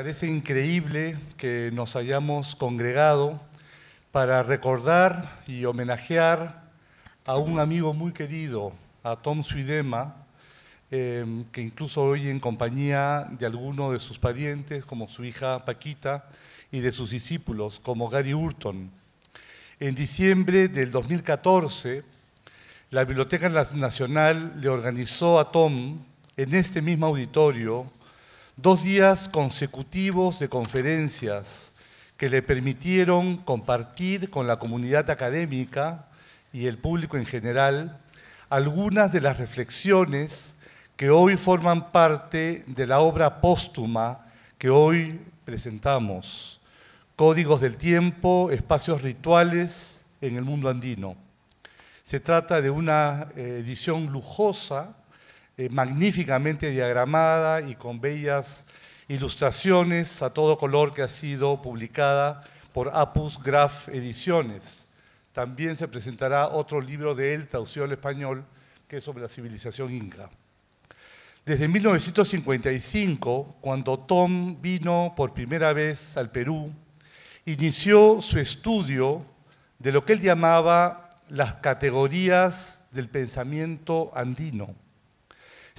Parece increíble que nos hayamos congregado para recordar y homenajear a un amigo muy querido, a Tom Suidema, em, que incluso hoy en compañía de algunos de sus parientes, como su hija Paquita, y de sus discípulos, como Gary Hurton. En diciembre del 2014, la Biblioteca Nacional le organizó a Tom, en este mismo auditorio, dos días consecutivos de conferencias que le permitieron compartir con la comunidad académica y el público en general algunas de las reflexiones que hoy forman parte de la obra póstuma que hoy presentamos, Códigos del Tiempo, Espacios Rituales en el Mundo Andino. Se trata de una eh, edición lujosa eh, magníficamente diagramada y con bellas ilustraciones a todo color que ha sido publicada por Apus Graf Ediciones. También se presentará otro libro de él, traducido al español, que es sobre la civilización inca. Desde 1955, cuando Tom vino por primera vez al Perú, inició su estudio de lo que él llamaba las categorías del pensamiento andino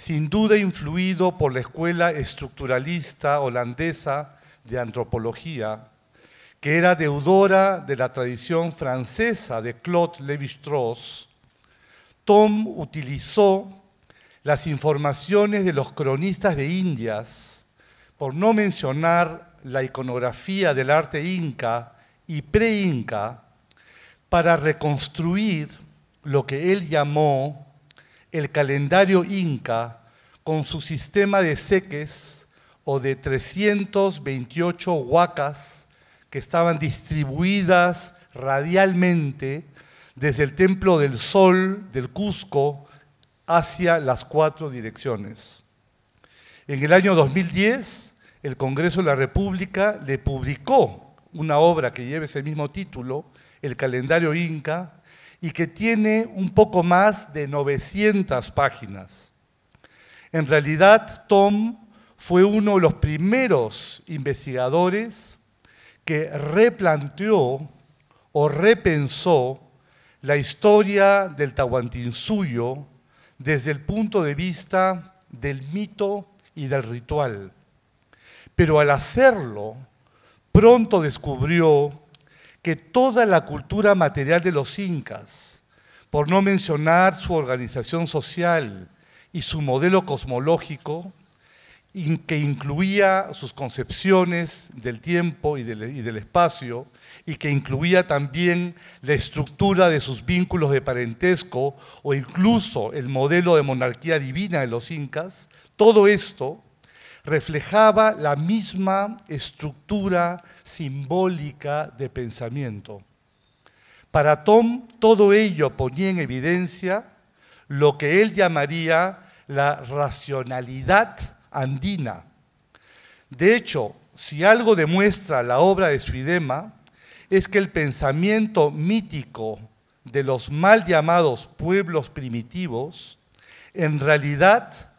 sin duda influido por la escuela estructuralista holandesa de antropología, que era deudora de la tradición francesa de Claude Lévi-Strauss, Tom utilizó las informaciones de los cronistas de Indias, por no mencionar la iconografía del arte inca y pre-inca, para reconstruir lo que él llamó el calendario inca con su sistema de seques o de 328 huacas que estaban distribuidas radialmente desde el Templo del Sol del Cusco hacia las cuatro direcciones. En el año 2010, el Congreso de la República le publicó una obra que lleva ese mismo título, El Calendario Inca, y que tiene un poco más de 900 páginas. En realidad, Tom fue uno de los primeros investigadores que replanteó o repensó la historia del Tahuantinsuyo desde el punto de vista del mito y del ritual. Pero al hacerlo, pronto descubrió que toda la cultura material de los incas, por no mencionar su organización social y su modelo cosmológico, que incluía sus concepciones del tiempo y del, espacio, y que incluía también la estructura de sus vínculos de parentesco o incluso el modelo de monarquía divina de los incas, todo esto reflejaba la misma estructura simbólica de pensamiento. Para Tom, todo ello ponía en evidencia lo que él llamaría la racionalidad andina. De hecho, si algo demuestra la obra de Spidema, es que el pensamiento mítico de los mal llamados pueblos primitivos en realidad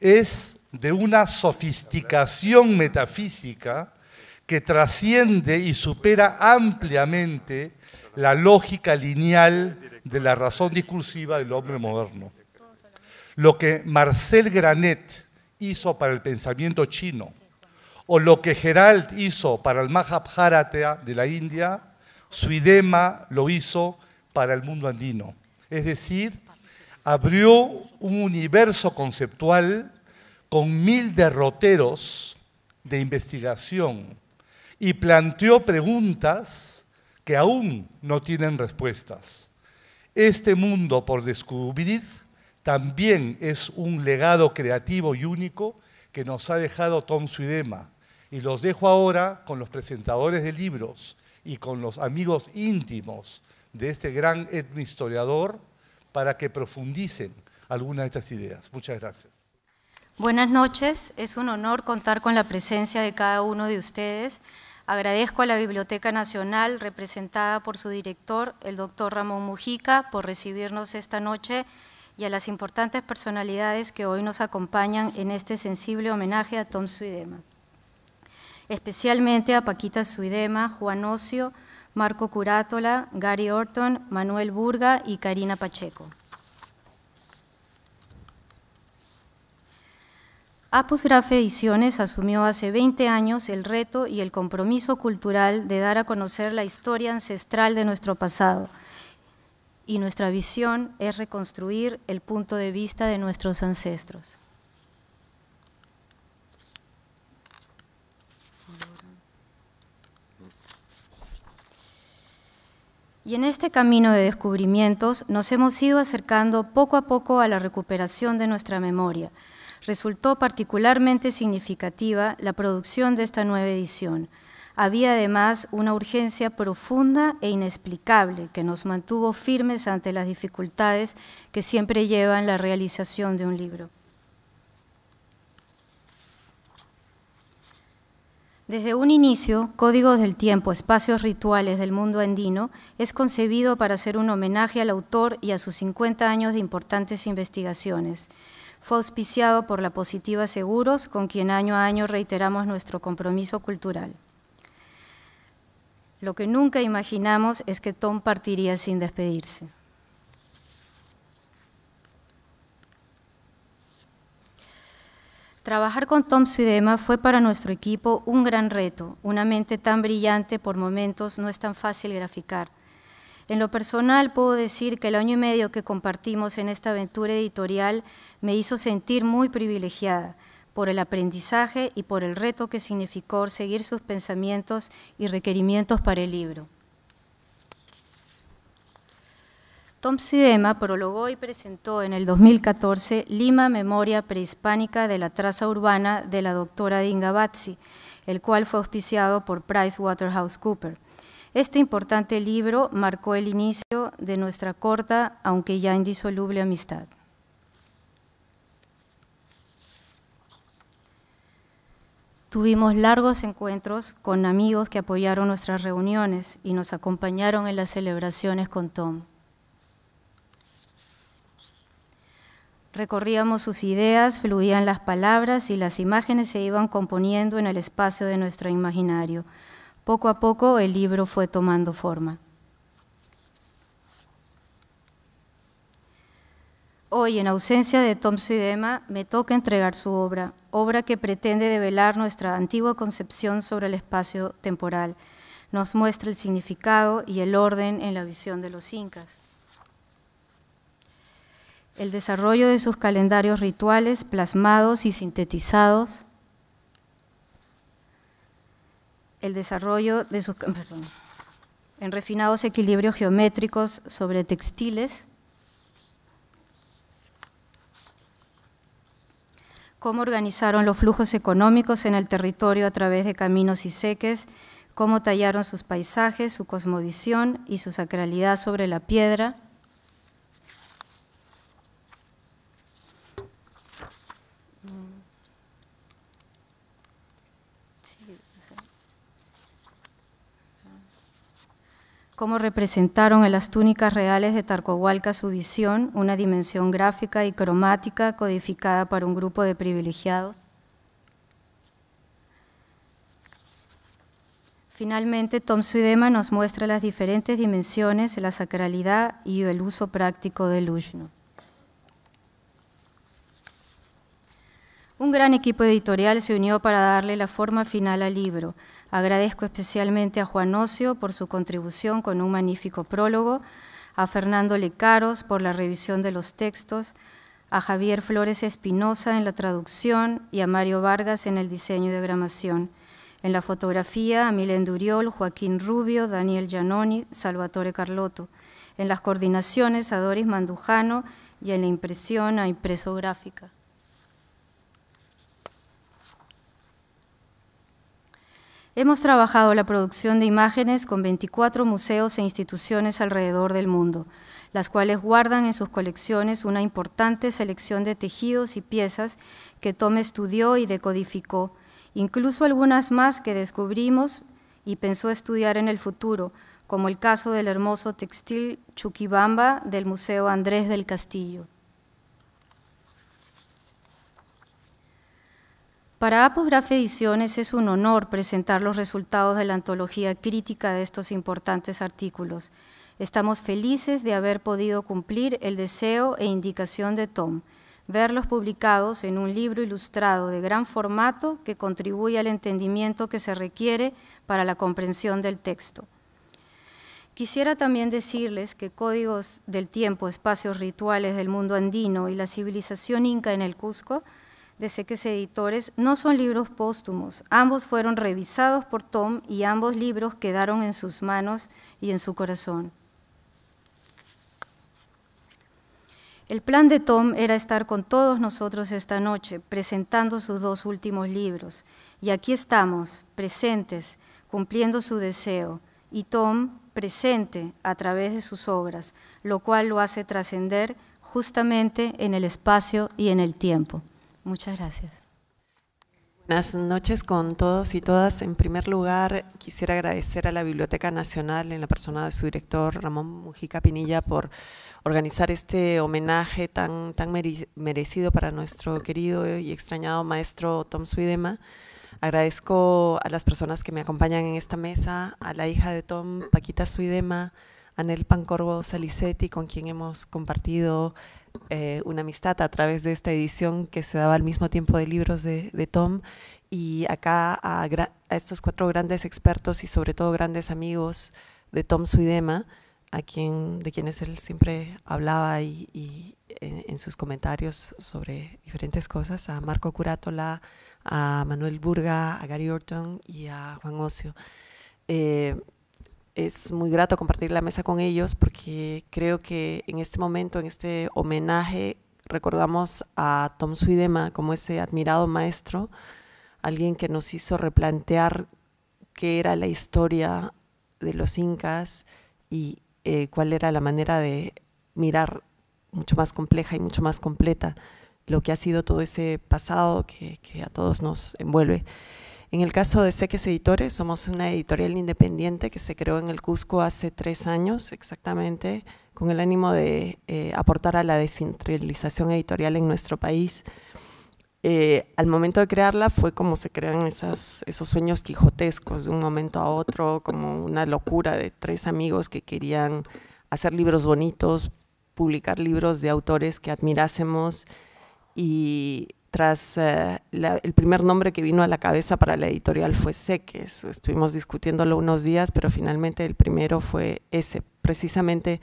es de una sofisticación metafísica que trasciende y supera ampliamente la lógica lineal de la razón discursiva del hombre moderno. Lo que Marcel Granet hizo para el pensamiento chino o lo que Gerald hizo para el Mahabharata de la India, Suidema lo hizo para el mundo andino. Es decir, abrió un universo conceptual con mil derroteros de investigación y planteó preguntas que aún no tienen respuestas. Este mundo por descubrir también es un legado creativo y único que nos ha dejado Tom Suidema. Y los dejo ahora con los presentadores de libros y con los amigos íntimos de este gran etnohistoriador para que profundicen algunas de estas ideas. Muchas gracias. Buenas noches, es un honor contar con la presencia de cada uno de ustedes. Agradezco a la Biblioteca Nacional, representada por su director, el doctor Ramón Mujica, por recibirnos esta noche y a las importantes personalidades que hoy nos acompañan en este sensible homenaje a Tom Suidema. Especialmente a Paquita Suidema, Juan Ocio, Marco Curátola, Gary Orton, Manuel Burga y Karina Pacheco. Grafe Ediciones asumió hace 20 años el reto y el compromiso cultural de dar a conocer la historia ancestral de nuestro pasado. Y nuestra visión es reconstruir el punto de vista de nuestros ancestros. Y en este camino de descubrimientos nos hemos ido acercando poco a poco a la recuperación de nuestra memoria. Resultó particularmente significativa la producción de esta nueva edición. Había además una urgencia profunda e inexplicable que nos mantuvo firmes ante las dificultades que siempre llevan la realización de un libro. Desde un inicio, Códigos del Tiempo, Espacios Rituales del Mundo Andino es concebido para hacer un homenaje al autor y a sus 50 años de importantes investigaciones. Fue auspiciado por la Positiva Seguros, con quien año a año reiteramos nuestro compromiso cultural. Lo que nunca imaginamos es que Tom partiría sin despedirse. Trabajar con Tom Suidema fue para nuestro equipo un gran reto, una mente tan brillante por momentos no es tan fácil graficar. En lo personal puedo decir que el año y medio que compartimos en esta aventura editorial me hizo sentir muy privilegiada por el aprendizaje y por el reto que significó seguir sus pensamientos y requerimientos para el libro. Tom Sidema prologó y presentó en el 2014 Lima Memoria Prehispánica de la Traza Urbana de la doctora Dingabatsi, el cual fue auspiciado por PricewaterhouseCoopers. Este importante libro marcó el inicio de nuestra corta, aunque ya indisoluble, amistad. Tuvimos largos encuentros con amigos que apoyaron nuestras reuniones y nos acompañaron en las celebraciones con Tom. Recorríamos sus ideas, fluían las palabras y las imágenes se iban componiendo en el espacio de nuestro imaginario. Poco a poco el libro fue tomando forma. Hoy, en ausencia de Tom Suidema, me toca entregar su obra, obra que pretende develar nuestra antigua concepción sobre el espacio temporal. Nos muestra el significado y el orden en la visión de los incas el desarrollo de sus calendarios rituales plasmados y sintetizados, el desarrollo de sus... Ah, perdón, en refinados equilibrios geométricos sobre textiles, cómo organizaron los flujos económicos en el territorio a través de caminos y seques, cómo tallaron sus paisajes, su cosmovisión y su sacralidad sobre la piedra, cómo representaron en las túnicas reales de Tarcohualca su visión, una dimensión gráfica y cromática codificada para un grupo de privilegiados. Finalmente, Tom Suidema nos muestra las diferentes dimensiones, de la sacralidad y el uso práctico del Ushno. Un gran equipo editorial se unió para darle la forma final al libro, Agradezco especialmente a Juan Ocio por su contribución con un magnífico prólogo, a Fernando Lecaros por la revisión de los textos, a Javier Flores Espinosa en la traducción y a Mario Vargas en el diseño de gramación. En la fotografía, a Milen Duriol, Joaquín Rubio, Daniel Giannoni, Salvatore Carlotto. En las coordinaciones, a Doris Mandujano y en la impresión, a Impreso Gráfica. Hemos trabajado la producción de imágenes con 24 museos e instituciones alrededor del mundo, las cuales guardan en sus colecciones una importante selección de tejidos y piezas que Tome estudió y decodificó, incluso algunas más que descubrimos y pensó estudiar en el futuro, como el caso del hermoso textil Chuquibamba del Museo Andrés del Castillo. Para Apograf Ediciones es un honor presentar los resultados de la antología crítica de estos importantes artículos. Estamos felices de haber podido cumplir el deseo e indicación de Tom, verlos publicados en un libro ilustrado de gran formato que contribuye al entendimiento que se requiere para la comprensión del texto. Quisiera también decirles que Códigos del Tiempo, Espacios Rituales del Mundo Andino y la Civilización Inca en el Cusco de Seques Editores no son libros póstumos. Ambos fueron revisados por Tom y ambos libros quedaron en sus manos y en su corazón. El plan de Tom era estar con todos nosotros esta noche, presentando sus dos últimos libros. Y aquí estamos, presentes, cumpliendo su deseo, y Tom presente a través de sus obras, lo cual lo hace trascender justamente en el espacio y en el tiempo. Muchas gracias. Buenas noches con todos y todas. En primer lugar, quisiera agradecer a la Biblioteca Nacional en la persona de su director, Ramón Mujica Pinilla, por organizar este homenaje tan, tan merecido para nuestro querido y extrañado maestro Tom Suidema. Agradezco a las personas que me acompañan en esta mesa, a la hija de Tom, Paquita Suidema, Anel Pancorbo Salicetti, con quien hemos compartido eh, una amistad a través de esta edición que se daba al mismo tiempo de libros de, Tom y acá a, estos cuatro grandes expertos y sobre todo grandes amigos de Tom Suidema, a quien, de quienes él siempre hablaba y, en, sus comentarios sobre diferentes cosas, a Marco Curatola, a Manuel Burga, a Gary Orton y a Juan Ocio. Eh, es muy grato compartir la mesa con ellos porque creo que en este momento, en este homenaje, recordamos a Tom Suidema como ese admirado maestro, alguien que nos hizo replantear qué era la historia de los incas y eh, cuál era la manera de mirar mucho más compleja y mucho más completa lo que ha sido todo ese pasado que a todos nos envuelve. En el caso de Seques Editores, somos una editorial independiente que se creó en el Cusco hace tres años exactamente, con el ánimo de eh, aportar a la descentralización editorial en nuestro país. Eh, al momento de crearla fue como se crean esos sueños quijotescos de un momento a otro, como una locura de tres amigos que querían hacer libros bonitos, publicar libros de autores que admirásemos y tras eh, el primer nombre que vino a la cabeza para la editorial fue Seques. Estuvimos discutiéndolo unos días, pero finalmente el primero fue ese, precisamente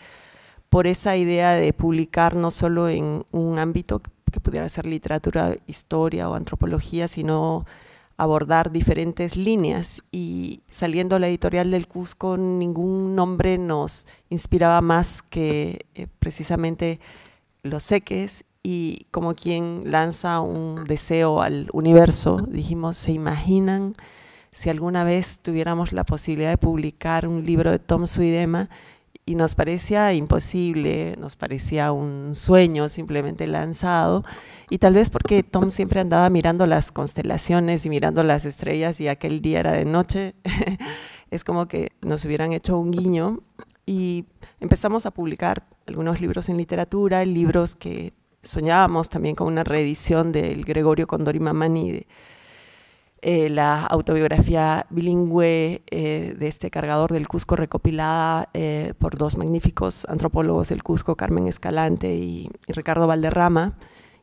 por esa idea de publicar no solo en un ámbito que pudiera ser literatura, historia o antropología, sino abordar diferentes líneas y saliendo la editorial del Cusco ningún nombre nos inspiraba más que eh, precisamente los seques y como quien lanza un deseo al universo, dijimos, ¿se imaginan si alguna vez tuviéramos la posibilidad de publicar un libro de Tom Suidema? Y nos parecía imposible, nos parecía un sueño simplemente lanzado. Y tal vez porque Tom siempre andaba mirando las constelaciones y mirando las estrellas y aquel día era de noche, es como que nos hubieran hecho un guiño. Y empezamos a publicar algunos libros en literatura, libros que soñábamos también con una reedición del Gregorio Condori Mamani, eh, la autobiografía bilingüe eh, de este cargador del Cusco recopilada eh, por dos magníficos antropólogos del Cusco, Carmen Escalante y, Ricardo Valderrama.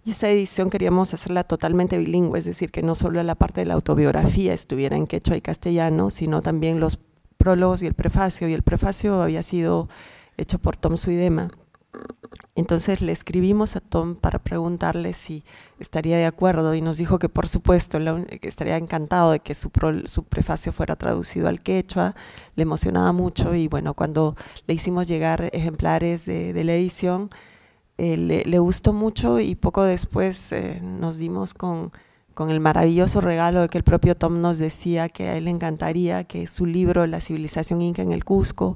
Y esa edición queríamos hacerla totalmente bilingüe, es decir, que no solo la parte de la autobiografía estuviera en quechua y castellano, sino también los prólogos y el prefacio. Y el prefacio había sido hecho por Tom Suidema entonces le escribimos a Tom para preguntarle si estaría de acuerdo y nos dijo que por supuesto estaría encantado de que su, prefacio fuera traducido al quechua, le emocionaba mucho y bueno, cuando le hicimos llegar ejemplares de, la edición, eh, le, gustó mucho y poco después eh, nos dimos con, con el maravilloso regalo de que el propio Tom nos decía que a él le encantaría que su libro La civilización inca en el Cusco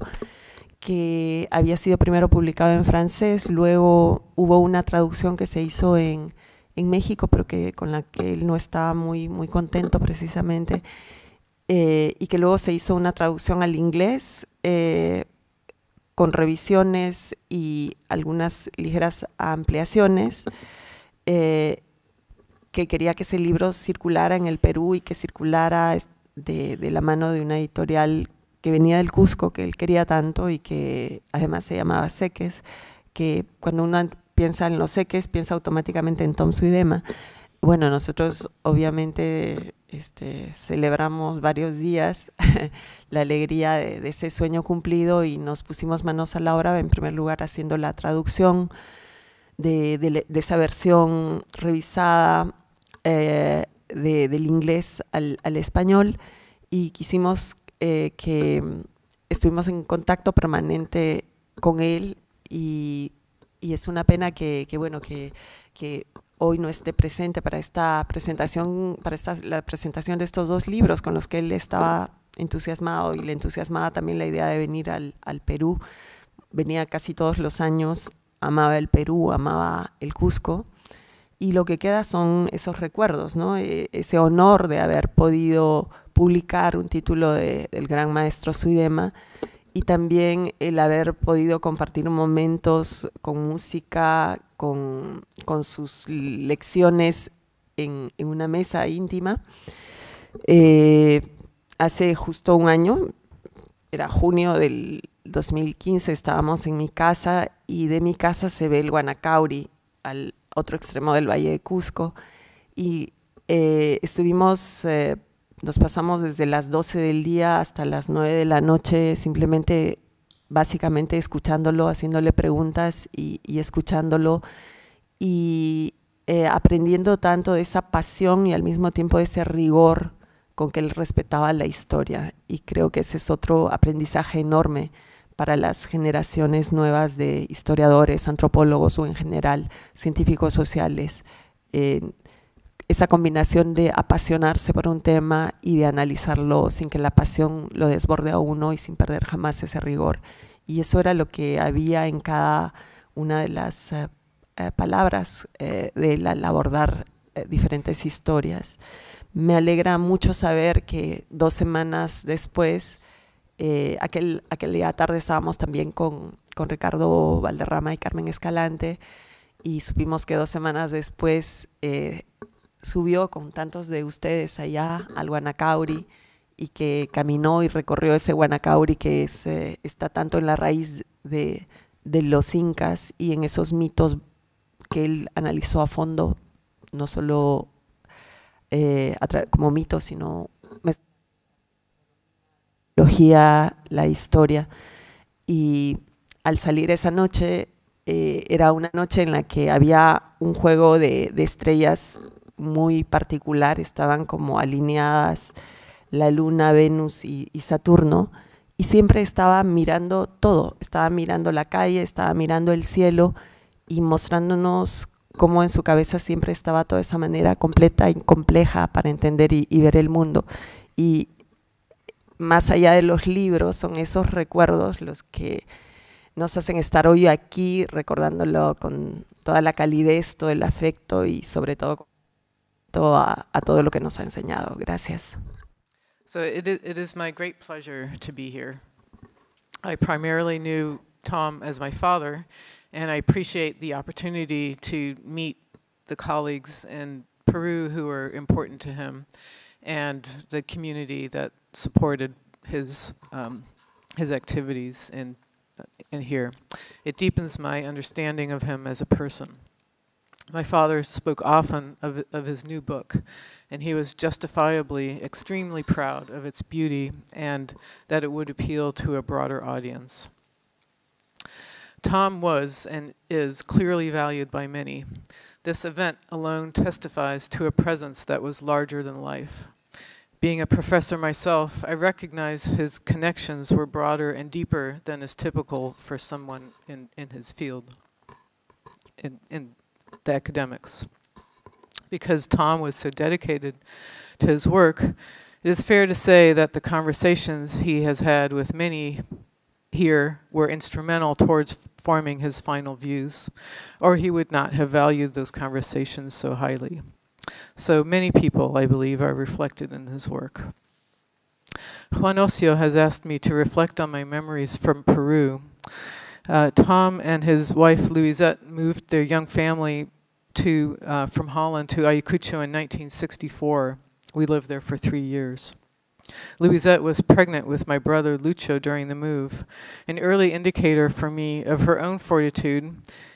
que había sido primero publicado en francés, luego hubo una traducción que se hizo en, en México, pero que, con la que él no estaba muy, muy contento precisamente, eh, y que luego se hizo una traducción al inglés eh, con revisiones y algunas ligeras ampliaciones, eh, que quería que ese libro circulara en el Perú y que circulara de, de la mano de una editorial que venía del Cusco, que él quería tanto y que además se llamaba Seques, que cuando uno piensa en los Seques, piensa automáticamente en Tom Suidema. Bueno, nosotros obviamente este, celebramos varios días la alegría de, ese sueño cumplido y nos pusimos manos a la obra, en primer lugar haciendo la traducción de, esa versión revisada eh, del inglés al, al español y quisimos eh, que mm, estuvimos en contacto permanente con él y, es una pena que, bueno, que, hoy no esté presente para esta presentación, para esta, la presentación de estos dos libros con los que él estaba entusiasmado y le entusiasmaba también la idea de venir al, al Perú. Venía casi todos los años, amaba el Perú, amaba el Cusco y lo que queda son esos recuerdos, ¿no? E, ese honor de haber podido publicar un título del gran maestro Suidema y también el haber podido compartir momentos con música, con, sus lecciones en, una mesa íntima. Eh, hace justo un año, era junio del 2015, estábamos en mi casa y de mi casa se ve el Guanacauri, al otro extremo del Valle de Cusco, y eh, estuvimos eh, nos pasamos desde las 12 del día hasta las 9 de la noche simplemente básicamente escuchándolo, haciéndole preguntas y, escuchándolo y eh, aprendiendo tanto de esa pasión y al mismo tiempo de ese rigor con que él respetaba la historia. Y creo que ese es otro aprendizaje enorme para las generaciones nuevas de historiadores, antropólogos o en general científicos sociales. Eh, esa combinación de apasionarse por un tema y de analizarlo sin que la pasión lo desborde a uno y sin perder jamás ese rigor. Y eso era lo que había en cada una de las eh, eh, palabras eh, de él abordar diferentes historias. Me alegra mucho saber que dos semanas después, aquel, aquel día tarde estábamos también con, Ricardo Valderrama y Carmen Escalante, y supimos que dos semanas después subió con tantos de ustedes allá al Guanacauri y que caminó y recorrió ese Guanacauri que es, eh, está tanto en la raíz de, los incas y en esos mitos que él analizó a fondo, no solo eh, como mitos, sino logía, la historia. Y al salir esa noche, eh, era una noche en la que había un juego de, de estrellas muy particular, estaban como alineadas la Luna, Venus y, Saturno, y siempre estaba mirando todo, estaba mirando la calle, estaba mirando el cielo y mostrándonos cómo en su cabeza siempre estaba toda esa manera completa y compleja para entender y, ver el mundo. Y más allá de los libros, son esos recuerdos los que nos hacen estar hoy aquí recordándolo con toda la calidez, todo el afecto y sobre todo... a, a todo lo que nos ha enseñado. Gracias. So it, it is my great pleasure to be here. I primarily knew Tom as my father, and I appreciate the opportunity to meet the colleagues in Peru who are important to him and the community that supported his, um, his activities in, in here. It deepens my understanding of him as a person my father spoke often of, of his new book, and he was justifiably extremely proud of its beauty and that it would appeal to a broader audience. Tom was and is clearly valued by many. This event alone testifies to a presence that was larger than life. Being a professor myself, I recognize his connections were broader and deeper than is typical for someone in, in his field, in, in the academics. Because Tom was so dedicated to his work, it is fair to say that the conversations he has had with many here were instrumental towards forming his final views, or he would not have valued those conversations so highly. So many people, I believe, are reflected in his work. Juan Osio has asked me to reflect on my memories from Peru. Uh, Tom and his wife, Louisette, moved their young family to, uh, from Holland to Ayacucho in 1964. We lived there for three years. Louisette was pregnant with my brother Lucho during the move, an early indicator for me of her own fortitude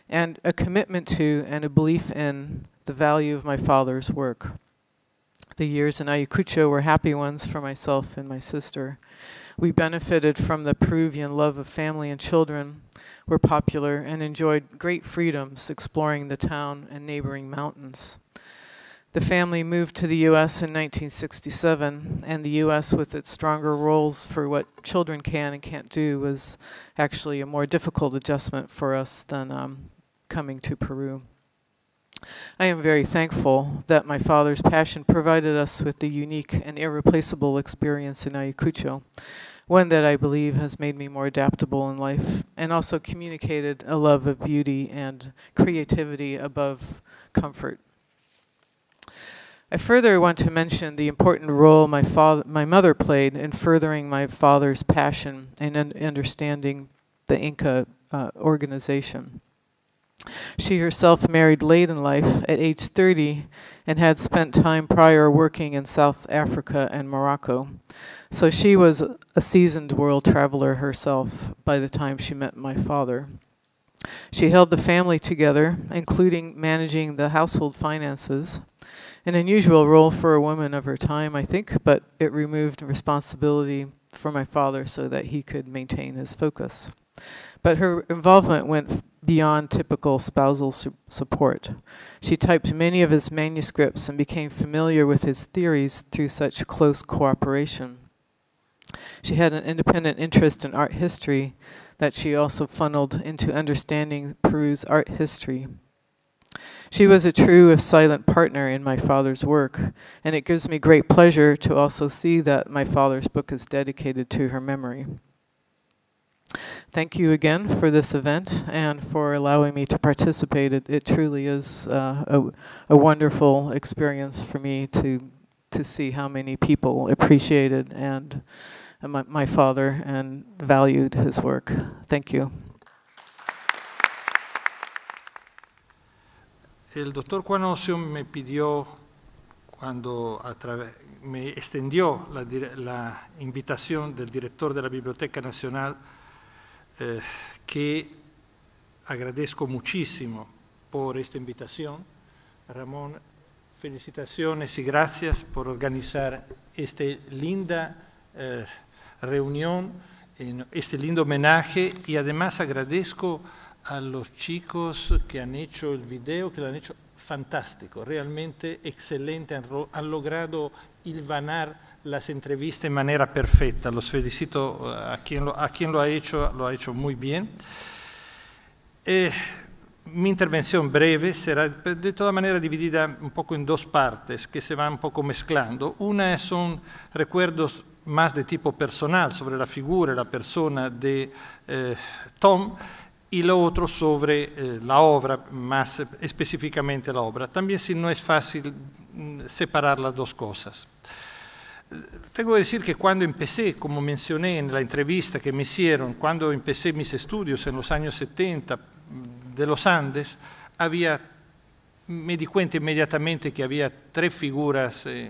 and a commitment to and a belief in the value of my father's work. The years in Ayacucho were happy ones for myself and my sister. We benefited from the Peruvian love of family and children, were popular and enjoyed great freedoms exploring the town and neighboring mountains. The family moved to the U.S. in 1967, and the U.S., with its stronger rules for what children can and can't do, was actually a more difficult adjustment for us than um, coming to Peru. I am very thankful that my father's passion provided us with the unique and irreplaceable experience in Ayacucho, one that I believe has made me more adaptable in life and also communicated a love of beauty and creativity above comfort. I further want to mention the important role my, father, my mother played in furthering my father's passion and un understanding the Inca uh, organization. She herself married late in life at age 30 and had spent time prior working in South Africa and Morocco. So she was a seasoned world traveler herself by the time she met my father. She held the family together, including managing the household finances, an unusual role for a woman of her time, I think, but it removed responsibility for my father so that he could maintain his focus. But her involvement went beyond typical spousal su support. She typed many of his manuscripts and became familiar with his theories through such close cooperation. She had an independent interest in art history that she also funneled into understanding Peru's art history. She was a true, if silent, partner in my father's work, and it gives me great pleasure to also see that my father's book is dedicated to her memory. Thank you again for this event and for allowing me to participate. It, it truly is uh, a, a wonderful experience for me to, to see how many people appreciated and my, my father and valued his work. Thank you. El doctor Quanosium me pidió, cuando me extendió la, invitación del director de la Biblioteca Nacional, eh, que agradezco muchísimo por esta invitación. Ramón, felicitaciones y gracias por organizar esta linda eh, reunión, en este lindo homenaje y además agradezco a los chicos que han hecho el video, que lo han hecho fantástico, realmente excelente, han, logrado hilvanar las entrevistas de manera perfecta. Los felicito eh, a quien lo, a quien lo ha hecho, lo ha hecho muy bien. Eh, mi intervención breve será de toda manera dividida un poco en dos partes que se van un poco mezclando. Una son recuerdos más de tipo personal sobre la figura y la persona de eh, Tom y lo otro sobre eh, la obra, más específicamente la obra. También si no es fácil mm, separar las dos cosas. Tengo que decir que cuando empecé, como mencioné en la entrevista que me hicieron, cuando empecé mis estudios en los años 70 mm, de los Andes, había, me di cuenta inmediatamente que había tres figuras eh,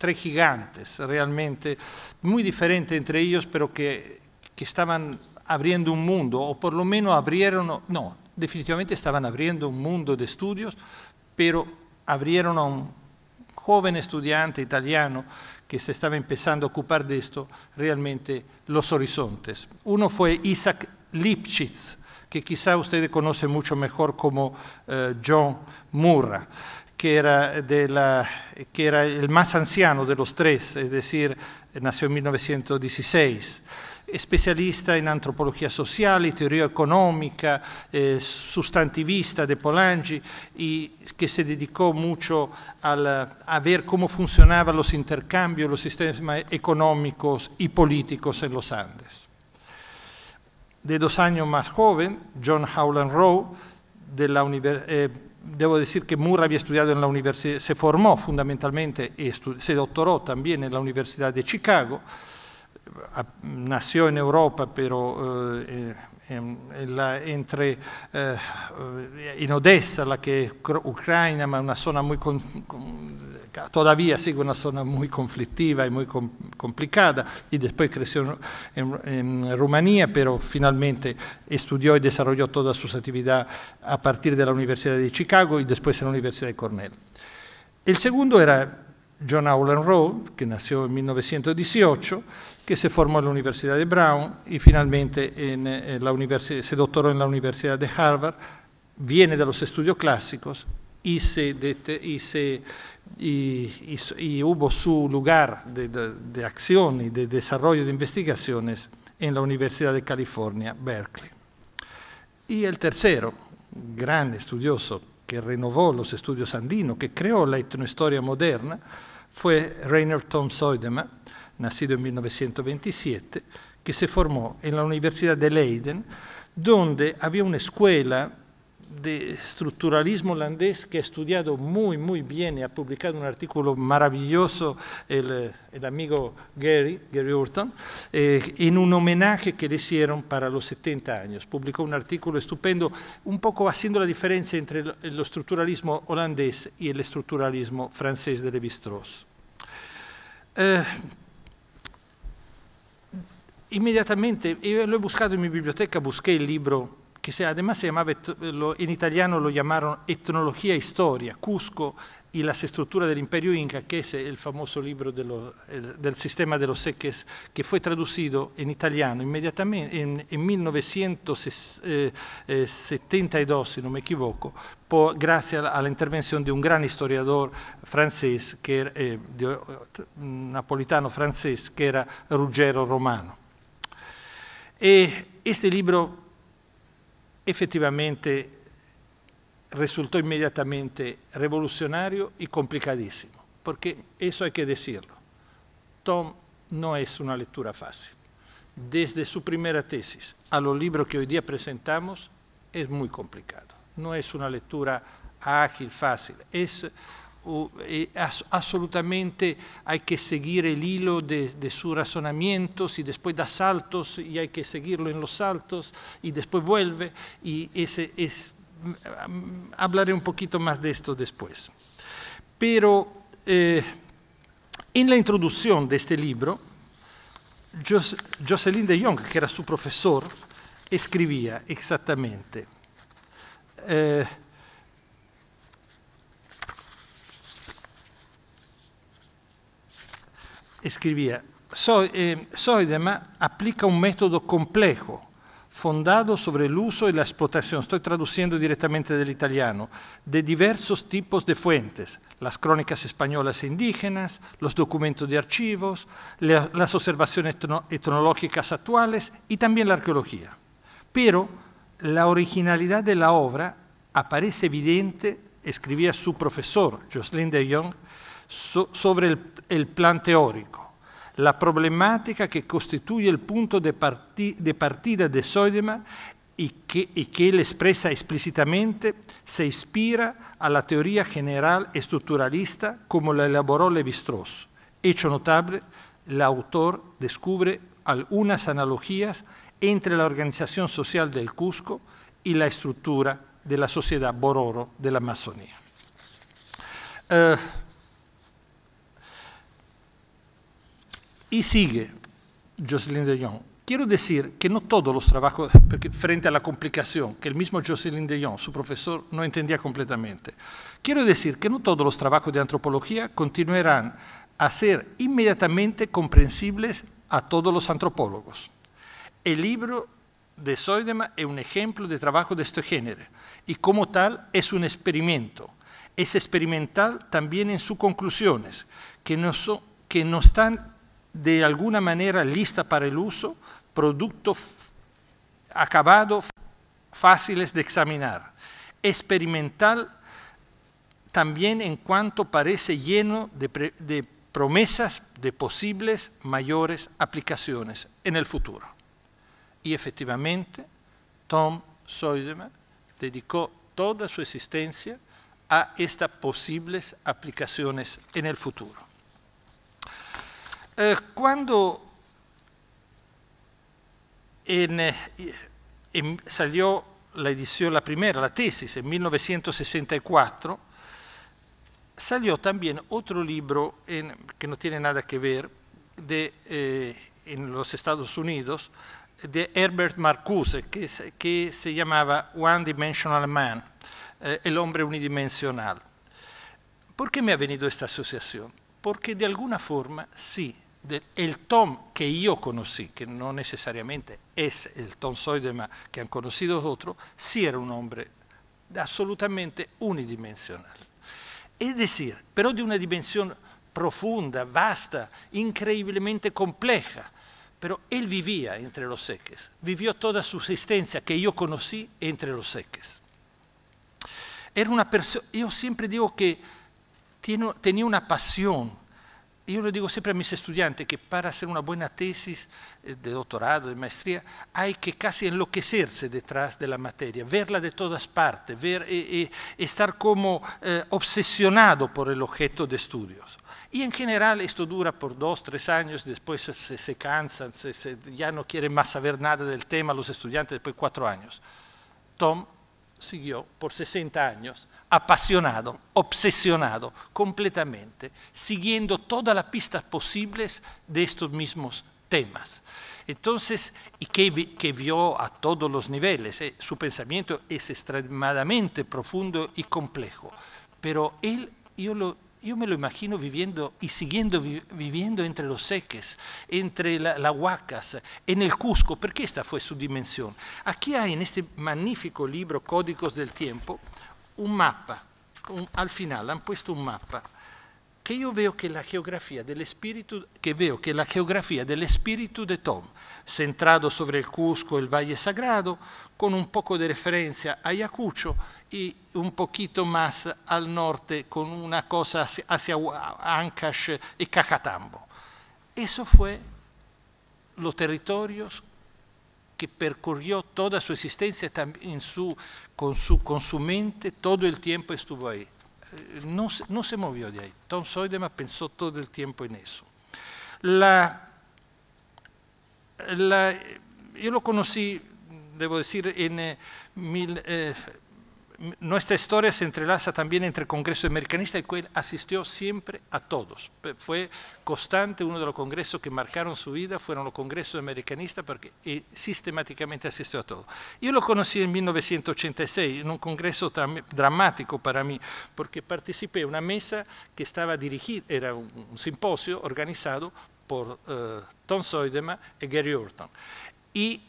tres gigantes realmente, muy diferentes entre ellos, pero que, estaban abriendo un mundo, o por lo menos abrieron, no, definitivamente estaban abriendo un mundo de estudios, pero abrieron a un joven estudiante italiano que se estaba empezando a ocupar de esto realmente los horizontes. Uno fue Isaac Lipchitz, que quizá ustedes conocen mucho mejor como eh, John Murra. che era, de la, que era el más anciano de los tres, es decir, nació en 1916 specialista in antropologia sociale, teoria economica, eh, sustantivista de Polanyi, e che se dedicò molto a vedere come funzionavano los intercambi, i sistemi economici e politici en los Andes. De dos años más joven, John Howland Rowe, de la Eh, devo dire che Moore había estudiado en la universidad, se formó fundamentalmente y se doctoró también Chicago. Nació in Europa, però eh, eh, entre, eh, in eh, Odessa, la che è Ucraina, ma una zona molto Todavía sigue una zona muy conflictiva y muy complicada y después creció en, Rumanía, pero finalmente estudió y desarrolló todas sus actividades a partir de la Universidad de Chicago y después en la Universidad de Cornell. El segundo era John Allen Rowe, que nació en 1918, que se formó en la Universidad de Brown y finalmente en, la se doctoró en la Universidad de Harvard, viene de los estudios clásicos y se y, hubo su lugar de, acción y de desarrollo de investigaciones en la Universidad de California, Berkeley. Y el tercero, gran estudioso que renovó los estudios andinos, que creó la etnohistoria moderna, fue Rainer Tom Soidemann, nacido en 1927, que se formó en la Universidad de Leiden, donde había una escuela de estructuralismo holandés que ha estudiado muy, muy bien y ha publicado un artículo maravilloso el, eh, amigo Gary, Gary Orton eh, en un homenaje que le hicieron para los 70 años. Publicó un artículo estupendo, un poco haciendo la diferencia entre el, estructuralismo holandés y el estructuralismo francés de Levi-Strauss. Eh, inmediatamente, lo he buscado en mi biblioteca, busqué el libro che se, además se llamaba, italiano lo chiamarono etnologia e storia, Cusco e la struttura del Inca, che è il famoso libro de del sistema de los seques, che fu traducito in italiano immediatamente in, en 1972, se non mi equivoco, grazie all'intervenzione di un gran historiador francese, que era, eh, napolitano francés, que era Ruggero Romano. E eh, este libro efectivamente resultó inmediatamente revolucionario y complicadísimo, porque eso hay que decirlo. Tom no es una lectura fácil. Desde su primera tesis a los libros que hoy día presentamos es muy complicado. No es una lectura ágil, fácil. Eh, absolutamente hay que seguir el hilo de, su razonamiento razonamientos y después da saltos y hay que seguirlo en los saltos y después vuelve y ese mm, mm, hablaré un poquito más de esto después. Pero eh, en la introducción de este libro, Jocelyn de Jong, que era su profesor, escribía exactamente. Eh, escribía, eh, Soidema aplica un método complejo fundado sobre el uso y la explotación, estoy traduciendo directamente del italiano, de diversos tipos de fuentes, las crónicas españolas e indígenas, los documentos de archivos, las observaciones etnológicas actuales y también la arqueología. Pero la originalidad de la obra aparece evidente, escribía su profesor, Jocelyn de Jong, sobre el el plan teórico, la problemática que constituye el punto de, partida de Soidema y que, él expresa explícitamente, se inspira a la teoría general estructuralista como la elaboró Levi-Strauss. Hecho notable, el autor descubre algunas analogías entre la organización social del Cusco y la estructura de la sociedad Bororo de la Amazonía. Eh, Y sigue Jocelyn de Jong. Quiero decir que no todos los trabajos, frente a la complicación que el mismo Jocelyn de Jong, su profesor, no entendía completamente, quiero decir que no todos los trabajos de antropología continuarán a ser inmediatamente comprensibles a todos los antropólogos. El libro de Soidema es un ejemplo de trabajo de este género y como tal es un experimento. Es experimental también en sus conclusiones, que no, son, que no están de alguna manera lista para el uso, producto acabado, fáciles de examinar. Experimental también en cuanto parece lleno de, de promesas de posibles mayores aplicaciones en el futuro. Y efectivamente, Tom Soideman dedicó toda su existencia a estas posibles aplicaciones en el futuro. Eh, cuando eh, salió la edición, la primera, la tesis, en 1964, salió también otro libro que no tiene nada que ver eh, en los Estados Unidos, de Herbert Marcuse, que, se llamaba One Dimensional Man, el hombre unidimensional. ¿Por qué me ha venido esta asociación? Porque de alguna forma sí, el Tom que yo conocí, que no necesariamente es el Tom soidema que han conocido otros, sí era un hombre absolutamente unidimensional. Es decir, pero de una dimensión profunda, vasta, increíblemente compleja. Pero él vivía entre los seques, vivió toda su existencia que yo conocí entre los seques. Era una persona, yo siempre digo que tenía una pasión y yo le digo siempre a mis estudiantes que para hacer una buena tesis eh, de doctorado, de maestría, hay que casi enloquecerse detrás de la materia, verla de todas partes, eh, eh, estar como obsesionado por el objeto de estudios. Y en general esto dura por dos, tres años, después se, cansan, ya no quieren más saber nada del tema los estudiantes después cuatro años. Tom siguió por 60 años apasionado, obsesionado completamente, siguiendo todas las pistas posibles de estos mismos temas. Entonces, y que, que, vio a todos los niveles, eh, su pensamiento es extremadamente profundo y complejo, pero él, yo, lo, yo me lo imagino viviendo y siguiendo viviendo entre los seques, entre las la huacas, en el Cusco, porque esta fue su dimensión. Aquí hay en este magnífico libro, Códigos del Tiempo, un mappa, un, al finale hanno puesto un mappa, che io vedo che la geografia dell'espiritu, che veo che la geografia dell'espiritu de Tom, centrato sopra il Cusco e il Valle Sagrado, con un poco di referenza a Iacuccio e un pochito más al nord con una cosa hacia Ancash e Cacatambo. Eso fue los territorios que percorrió toda su existencia en su, con, su, con su mente, todo el tiempo estuvo ahí. Eh, no, se movió de ahí. Tom Soidema pensó todo el tiempo en eso. La, yo lo conocí, debo decir, en eh, eh, nuestra historia se entrelaza también entre el Congreso Americanista, el cual asistió siempre a todos. Fue constante, uno de los congresos que marcaron su vida fueron los congresos americanistas porque eh, sistemáticamente asistió a todos. Yo lo conocí en 1986, en un congreso dramático para mí, porque participé en una mesa que estaba dirigida, era un, simposio organizado por eh, Tom Soidema y Gary Orton. Y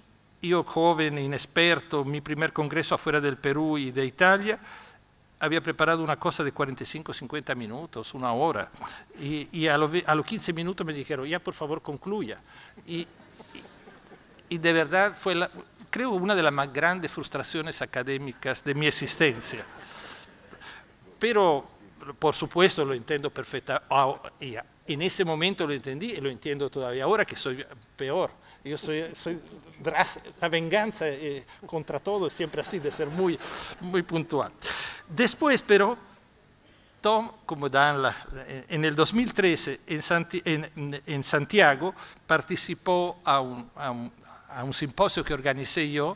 yo, joven, inexperto, mi primer congreso afuera del Perú y e de Italia, había preparado una cosa de 45, 50 minutos, una hora, y, e, e a, los, 15 minutos me dijeron, ya por favor concluya. Y, de verdad fue, la, creo, una de las más grandes frustraciones académicas de mi existencia. Pero, por supuesto, lo entiendo perfectamente. En ese momento lo entendí y lo entiendo todavía ahora, que soy peor. Yo soy, la venganza eh, contra todo, siempre así, de ser muy, muy puntual. Después, pero, Tom, como dan la, en el 2013 en, Santiago participó a un, a, simposio que organicé yo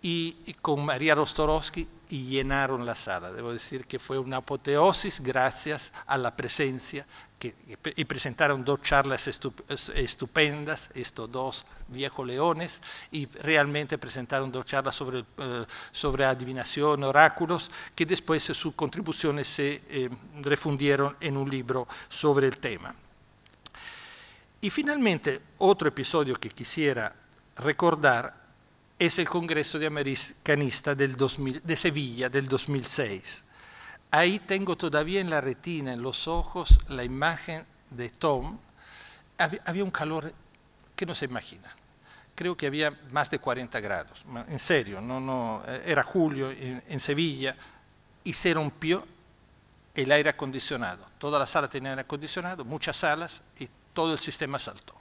y, con María Rostorowski y llenaron la sala. Debo decir que fue una apoteosis gracias a la presencia y presentaron dos charlas estupendas, estos dos viejos leones, y realmente presentaron dos charlas sobre, eh, adivinación, oráculos, que después sus contribuciones se eh, refundieron en un libro sobre el tema. Y finalmente, otro episodio que quisiera recordar es el Congreso de Americanista de Sevilla del 2006 Ahí tengo todavía en la retina, en los ojos, la imagen de Tom. Había un calor que no se imagina. Creo que había más de 40 grados. En serio, no, no, eh, era julio en, en Sevilla y se rompió el aire acondicionado. Toda la sala tenía aire acondicionado, muchas salas y todo el sistema saltó.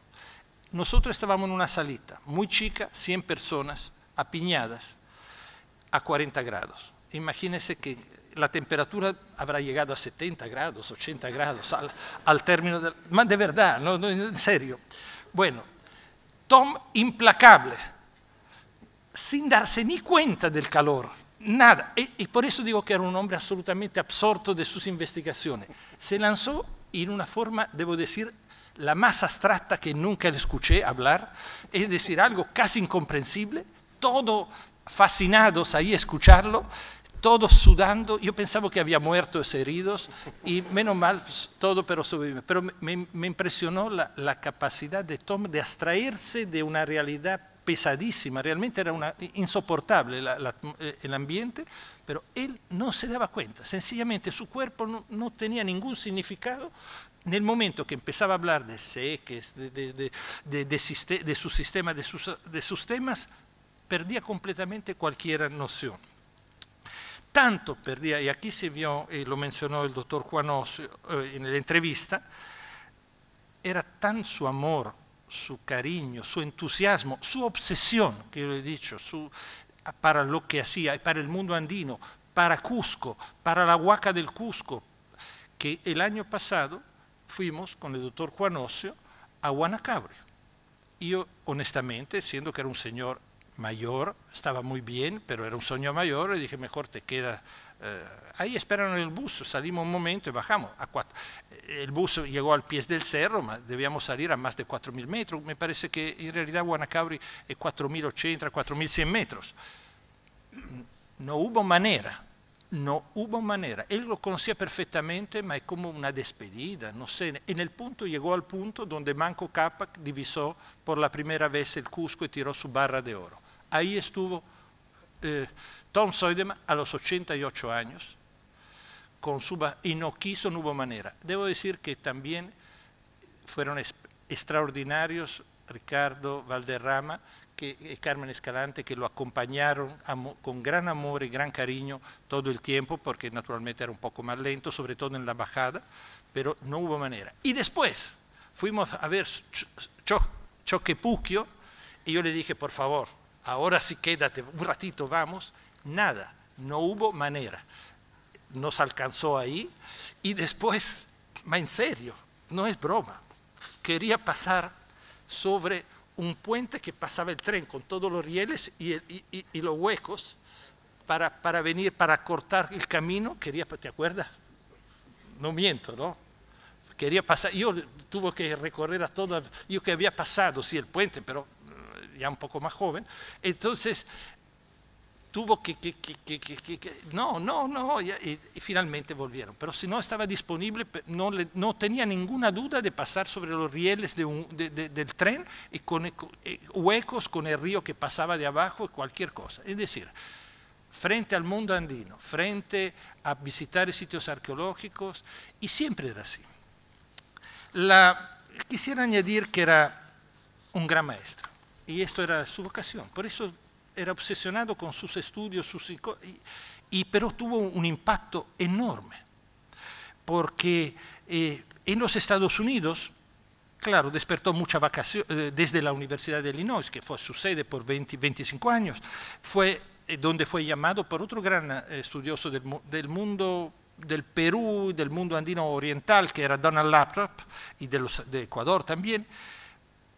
Nosotros estábamos en una salita muy chica, 100 personas apiñadas a 40 grados. Imagínense que la temperatura habrá llegado a 70 grados, 80 grados al, término del... de verdad, en serio. Bueno, Tom implacable, sin darse ni cuenta del calor, nada. E, y, por eso digo que era un hombre absolutamente absorto de sus investigaciones. Se lanzó en una forma, debo decir, la más abstracta que nunca le escuché hablar, es decir, algo casi incomprensible, todo fascinados ahí a escucharlo, todos sudando. Yo pensaba que había muertos, heridos, y menos mal pues, todo, pero sobrevivió. Pero me, impresionó la, capacidad de Tom de abstraerse de una realidad pesadísima, realmente era una, insoportable eh, el ambiente, pero él no se daba cuenta, sencillamente su cuerpo no, tenía ningún significado, en el momento que empezaba a hablar de seques, de, su sistema, de sus temas, perdía completamente cualquier noción tanto perdía, y aquí se vio, y lo mencionó el doctor Juan dottor eh, en la entrevista, era tan su amor, su cariño, su entusiasmo, su obsesión, que le he dicho, su, para lo que hacía, para el mundo andino, para Cusco, para la Huaca del Cusco, que el año pasado fuimos con el doctor Juan Ocio a Guanacabrio. Yo, honestamente, siendo que era un señor mayor, estaba muy bien, pero era un sueño mayor, y dije, mejor te queda. Eh, ahí esperaron el bus, salimos un momento y bajamos a eh, El bus llegó al pie del cerro, debíamos salir a más de 4.000 metros. Me parece que en realidad Guanacabri es 4.800, 4.100 metros. No hubo manera, no hubo manera. Él lo conocía perfectamente, pero es como una despedida, no sé. En el punto llegó al punto donde Manco Capac divisó por la primera vez el Cusco y tiró su barra de oro. Ahí estuvo eh, Tom Soideman a los 88 años con su y no quiso, no hubo manera. Debo decir que también fueron extraordinarios Ricardo Valderrama que, y eh, Carmen Escalante que lo acompañaron con gran amor y gran cariño todo el tiempo porque naturalmente era un poco más lento, sobre todo en la bajada, pero no hubo manera. Y después fuimos a ver Choque y yo le dije, por favor, ahora sí quédate un ratito, vamos, nada, no hubo manera. Nos alcanzó ahí y después, en serio, no es broma, quería pasar sobre un puente que pasaba el tren con todos los rieles y, los huecos para, para, venir, para cortar el camino, quería, ¿te acuerdas? No miento, ¿no? Quería pasar, yo tuve que recorrer a todo, yo que había pasado, sí, el puente, pero ya un poco más joven. Entonces, tuvo que, no, no, no, y, finalmente volvieron. Pero si no estaba disponible, no, tenía ninguna duda de pasar sobre los rieles del tren y con eh, eh, huecos con el río que pasaba de abajo y cualquier cosa. Es decir, frente al mundo andino, frente a visitar sitios arqueológicos, y siempre era así. quisiera añadir que era un gran maestro y esto era su vocación. Por eso era obsesionado con sus estudios, y, pero tuvo un impacto enorme, porque eh, en los Estados Unidos, claro, despertó mucha vacación eh, desde la Universidad de Illinois, que fue su sede por 25 años, fue eh, donde fue llamado por otro gran estudioso del, mundo del Perú, del mundo andino oriental, que era Donald Laprop, y de Ecuador también,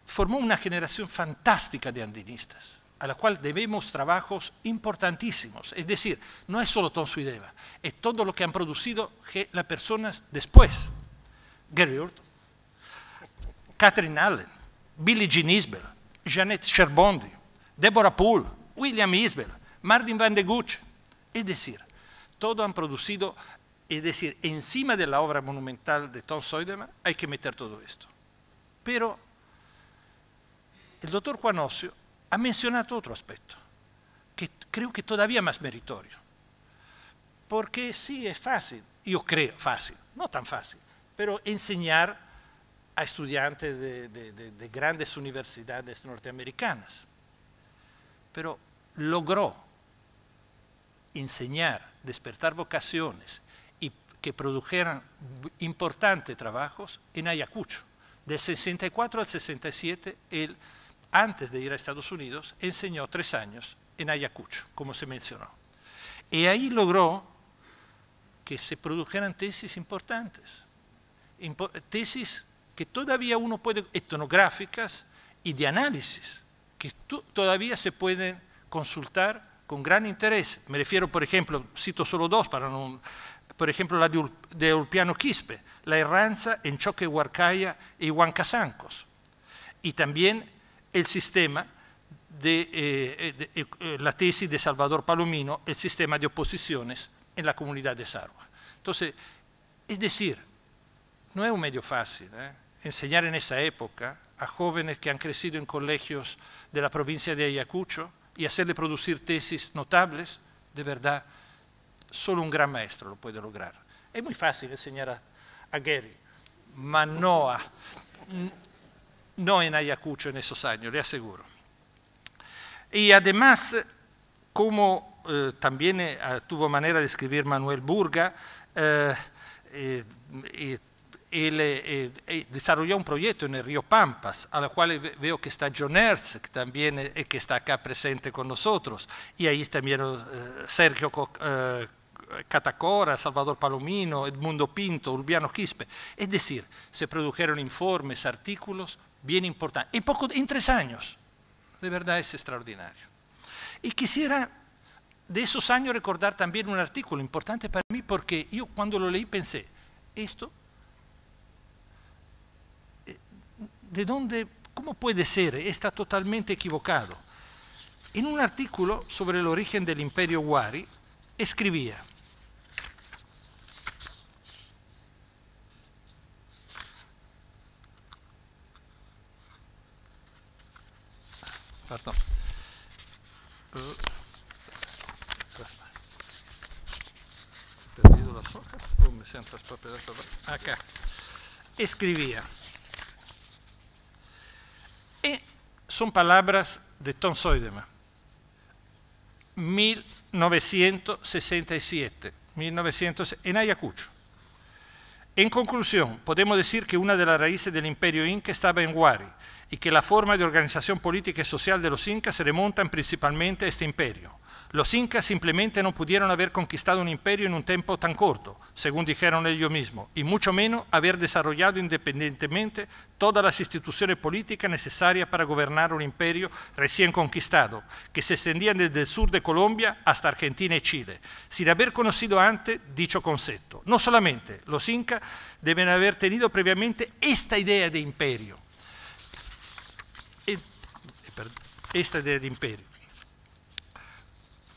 formó una generación fantástica de andinistas, a la cual debemos trabajos importantísimos. Es decir, no es solo Tom Suideva, es todo lo que han producido las personas después. Gary Orton, Catherine Allen, Billie Jean Isbel, Janet Cherbondi, Deborah Poole, William Isbel, Martin Van de Gooch. Es decir, todo han producido, es decir, encima de la obra monumental de Tom Soidema hay que meter todo esto. Pero el doctor Juan Ocio ha mencionado otro aspecto, que creo que todavía más meritorio. Porque sí, es fácil, yo creo fácil, no tan fácil, pero enseñar a estudiantes de, grandes universidades norteamericanas. Pero logró enseñar, despertar vocaciones y que produjeran importantes trabajos en Ayacucho. Del 64 al 67, el antes de ir a Estados Unidos, enseñó tres años en Ayacucho, como se mencionó. Y ahí logró que se produjeran tesis importantes, tesis que todavía uno puede, etnográficas y de análisis, que todavía se pueden consultar con gran interés. Me refiero, por ejemplo, cito solo dos, para no, por ejemplo, la de, de Ulpiano Quispe, la herranza en Choque Huarcaya y Huancasancos. Y también el sistema de, eh, eh, eh, la tesis de Salvador Palomino, el sistema de oposiciones en la comunidad de Sarua. Entonces, es decir, no es un medio fácil enseñar en esa época a jóvenes que han crecido en colegios de la provincia de Ayacucho y hacerle producir tesis notables, de verdad, solo un gran maestro lo puede lograr. Es muy fácil enseñar a, Gary, no en Ayacucho en esos años, le aseguro. Y además, como eh, también eh, tuvo manera de escribir Manuel Burga, eh, él desarrolló un proyecto en el río Pampas, a la cual veo que está John Erz, que también que está acá presente con nosotros, y ahí también Sergio Catacora, Salvador Palomino, Edmundo Pinto, Urbiano Quispe. Es decir, se produjeron informes, artículos bien importante. En, en tres años, de verdad es extraordinario. Y quisiera de esos años recordar también un artículo importante para mí porque yo cuando lo leí pensé, esto, eh, ¿de dónde, cómo puede ser? Está totalmente equivocado. En un artículo sobre el origen del imperio Wari escribía, Perdón. He perdido las hojas. Oh, me siento Acá. Escribía. Y son palabras de Tom Soidema. 1967, 1900, en Ayacucho. En conclusión, podemos decir que una de las raíces del imperio inca estaba en Huari y que la forma de organización política y social de los incas se remontan principalmente a este imperio. Los incas simplemente no pudieron haber conquistado un imperio en un tiempo tan corto, según dijeron ellos mismos, y mucho menos haber desarrollado independientemente todas las instituciones políticas necesarias para gobernar un imperio recién conquistado, que se extendía desde el sur de Colombia hasta Argentina y Chile, sin haber conocido antes dicho concepto. No solamente, los incas deben haber tenido previamente esta idea de imperio. Eh, esta idea de imperio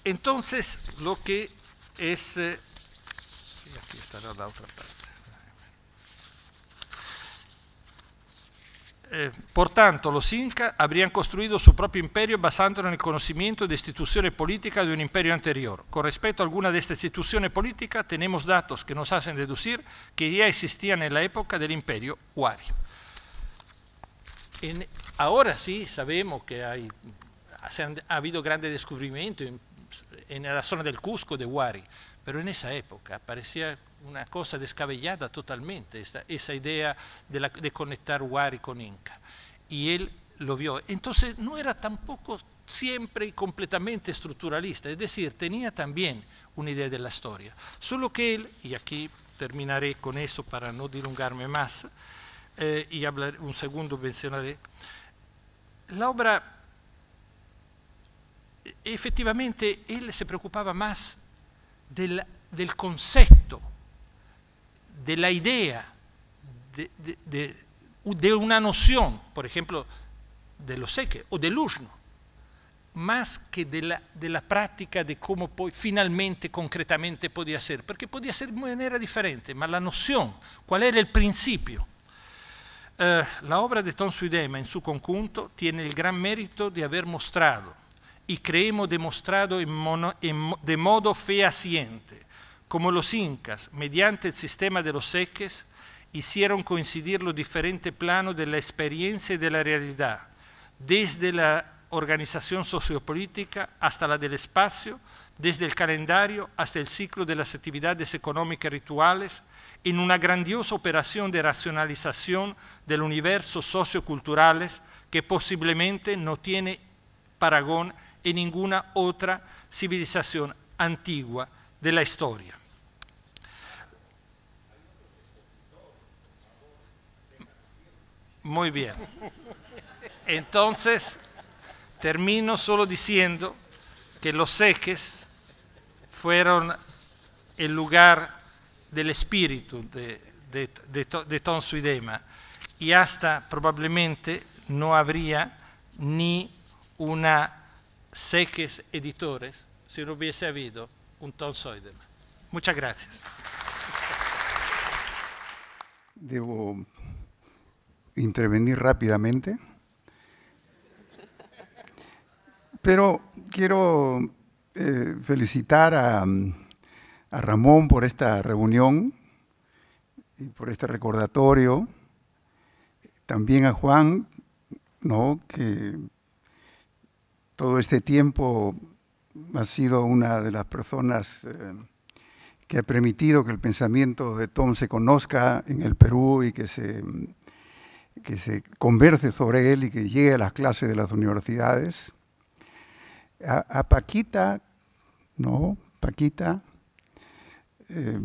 entonces, lo que es... Por eh, tanto, la otra parte. Eh, los incas habrían construido su propio imperio basándolo en el conocimiento de instituciones políticas de un imperio anterior. Con respecto a alguna de estas instituciones políticas, tenemos datos que nos hacen deducir que ya existían en la época del imperio Huari. ahora sí sabemos que hay, ha, habido grandes descubrimientos en en la zona del Cusco, de Huari, pero en esa época parecía una cosa descabellada totalmente, esa, idea de, de conectar Huari con Inca. Y él lo vio. Entonces no era tampoco siempre y completamente estructuralista, es decir, tenía también una idea de la historia. Solo que él, y aquí terminaré con eso para no dilungarme más, eh, y hablar, un segundo mencionaré, la obra Efectivamente, él se preocupaba más del, concepto, de la idea, de, una noción, por ejemplo, de lo séque o del urno, más que de la, práctica de cómo finalmente, concretamente podía ser, porque podía ser de manera diferente, pero la noción, cuál era el principio. Eh, la obra de Suidema, en su conjunto tiene el gran mérito de haber mostrado y creemos demostrado de modo fehaciente, como los incas, mediante el sistema de los seques, hicieron coincidir los diferentes planos de la experiencia y de la realidad, desde la organización sociopolítica hasta la del espacio, desde el calendario hasta el ciclo de las actividades económicas rituales, en una grandiosa operación de racionalización del universo socioculturales que posiblemente no tiene paragón y ninguna otra civilización antigua de la historia. Muy bien. Entonces, termino solo diciendo que los seques fueron el lugar del espíritu de, de, de, de Tonsuidema y hasta probablemente no habría ni una Seques Editores si no hubiese habido un Tom Soideman. Muchas gracias. Debo intervenir rápidamente, pero quiero eh, felicitar a, a Ramón por esta reunión y por este recordatorio, también a Juan, ¿no? que todo este tiempo ha sido una de las personas eh, que ha permitido que el pensamiento de Tom se conozca en el Perú y que se, converse sobre él y que llegue a las clases de las universidades. A, Paquita, ¿no? Paquita, eh,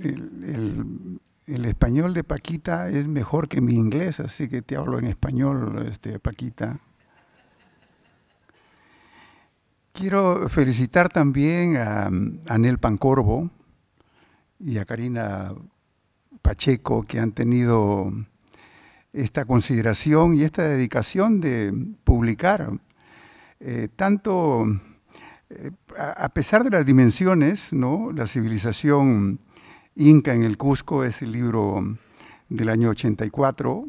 el, el, español de Paquita es mejor que mi inglés, así que te hablo en español, este, Paquita. Quiero felicitar también a, mm, Anel Pancorbo y a Karina Pacheco que han tenido esta consideración y esta dedicación de publicar. Eh, tanto, eh, a pesar de las dimensiones, ¿no? la civilización inca en el Cusco es el libro del año 84,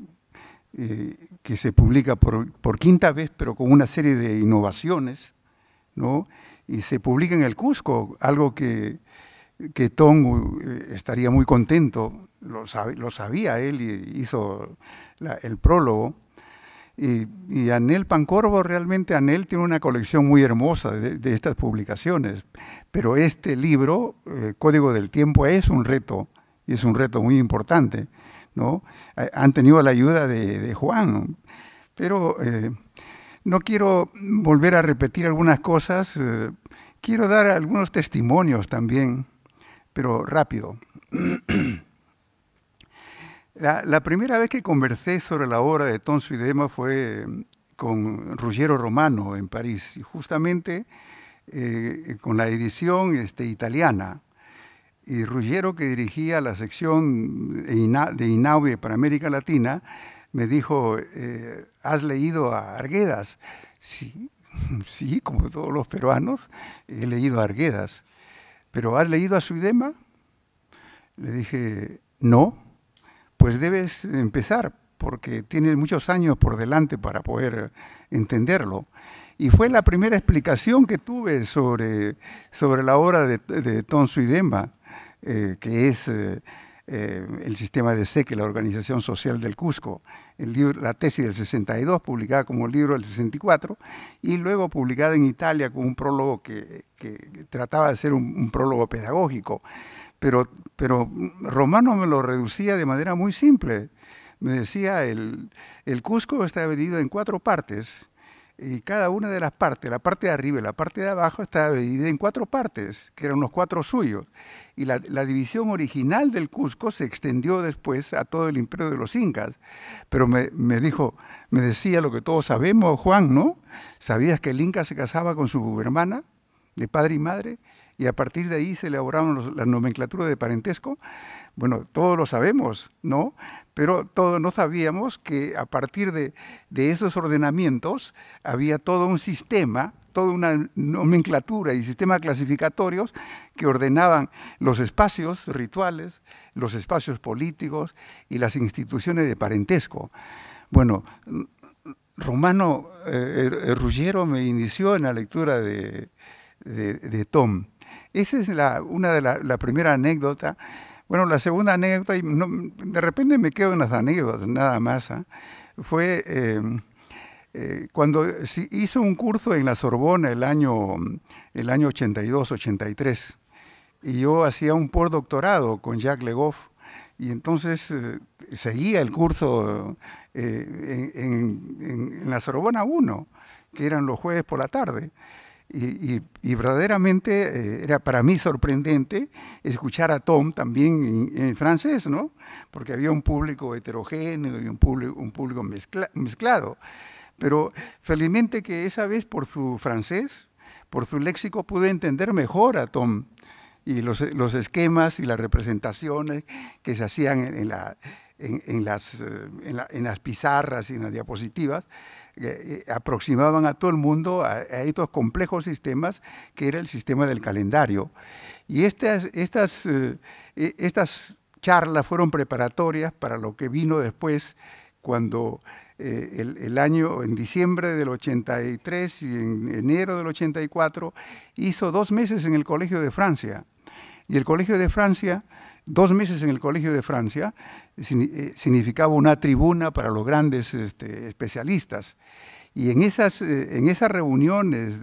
eh, que se publica por quinta vez, pero con una serie de innovaciones ¿no? Y se publica en el Cusco, algo que, que eh, estaría muy contento, lo, sabía él y hizo el prólogo. Y, Anel Pancorvo, realmente Anel tiene una colección muy hermosa de, estas publicaciones, pero este libro, eh, Código del Tiempo, es un reto, y es un reto muy importante. ¿no? Eh, han tenido la ayuda de, Juan, pero no quiero volver a repetir algunas cosas, eh, quiero dar algunos testimonios también, pero rápido. la, primera vez que conversé sobre la obra de Tonso y Dema fue eh, con Ruggiero Romano en París, justamente eh, con la edición este, italiana. Y Ruggiero, que dirigía la sección de INAUDE para América Latina, me dijo, eh, ¿has leído a Arguedas? Sí, sí, como todos los peruanos, he leído a Arguedas. ¿Pero has leído a Suidema? Le dije, no, pues debes empezar porque tienes muchos años por delante para poder entenderlo. Y fue la primera explicación que tuve sobre, sobre la obra de, de Tom Suidema, eh, que es... Eh, eh, el sistema de SEC, la Organización Social del Cusco, el la tesis del 62, publicada como libro del 64, y luego publicada en Italia con un prólogo que, trataba de ser un, prólogo pedagógico. Pero, Romano me lo reducía de manera muy simple. Me decía, el, el Cusco está dividido en cuatro partes y cada una de las partes, la parte de arriba y la parte de abajo, estaba dividida en cuatro partes, que eran los cuatro suyos. Y la, división original del Cusco se extendió después a todo el imperio de los incas. Pero me, me, dijo, me decía lo que todos sabemos, Juan, ¿no? ¿Sabías que el inca se casaba con su hermana, de padre y madre? Y a partir de ahí se elaboraron los, las nomenclaturas de parentesco. Bueno, todos lo sabemos, ¿no? Pero todos no sabíamos que a partir de, esos ordenamientos había todo un sistema toda una nomenclatura y sistema clasificatorios que ordenaban los espacios rituales, los espacios políticos y las instituciones de parentesco. Bueno, Romano eh, eh, Ruggiero me inició en la lectura de, Tom. Esa es una de las la anécdotas. Bueno, la segunda anécdota, y de repente me quedo en las anécdotas, nada más, ¿ah? fue eh, eh, cuando hizo un curso en la Sorbona el año, el año 82, 83, y yo hacía un postdoctorado con Jacques Legoff, y entonces eh, seguía el curso eh, en, en, la Sorbona 1, que eran los jueves por la tarde. Y, verdaderamente eh, era para mí sorprendente escuchar a Tom también en, francés, ¿no? Porque había un público heterogéneo y un público, un público mezclado. Pero felizmente que esa vez por su francés, por su léxico, pude entender mejor a Tom y los, esquemas y las representaciones que se hacían en, eh, las, pizarras y en las diapositivas eh, eh, aproximaban a todo el mundo a, estos complejos sistemas que era el sistema del calendario. Y estas, eh, e, charlas fueron preparatorias para lo que vino después cuando el, el, año, en diciembre del 83 y en enero del 84, hizo dos meses en el Colegio de Francia. Y el Colegio de Francia Dos meses en el Colegio de Francia eh, significaba una tribuna para los grandes este, especialistas. Y en esas, eh, en esas reuniones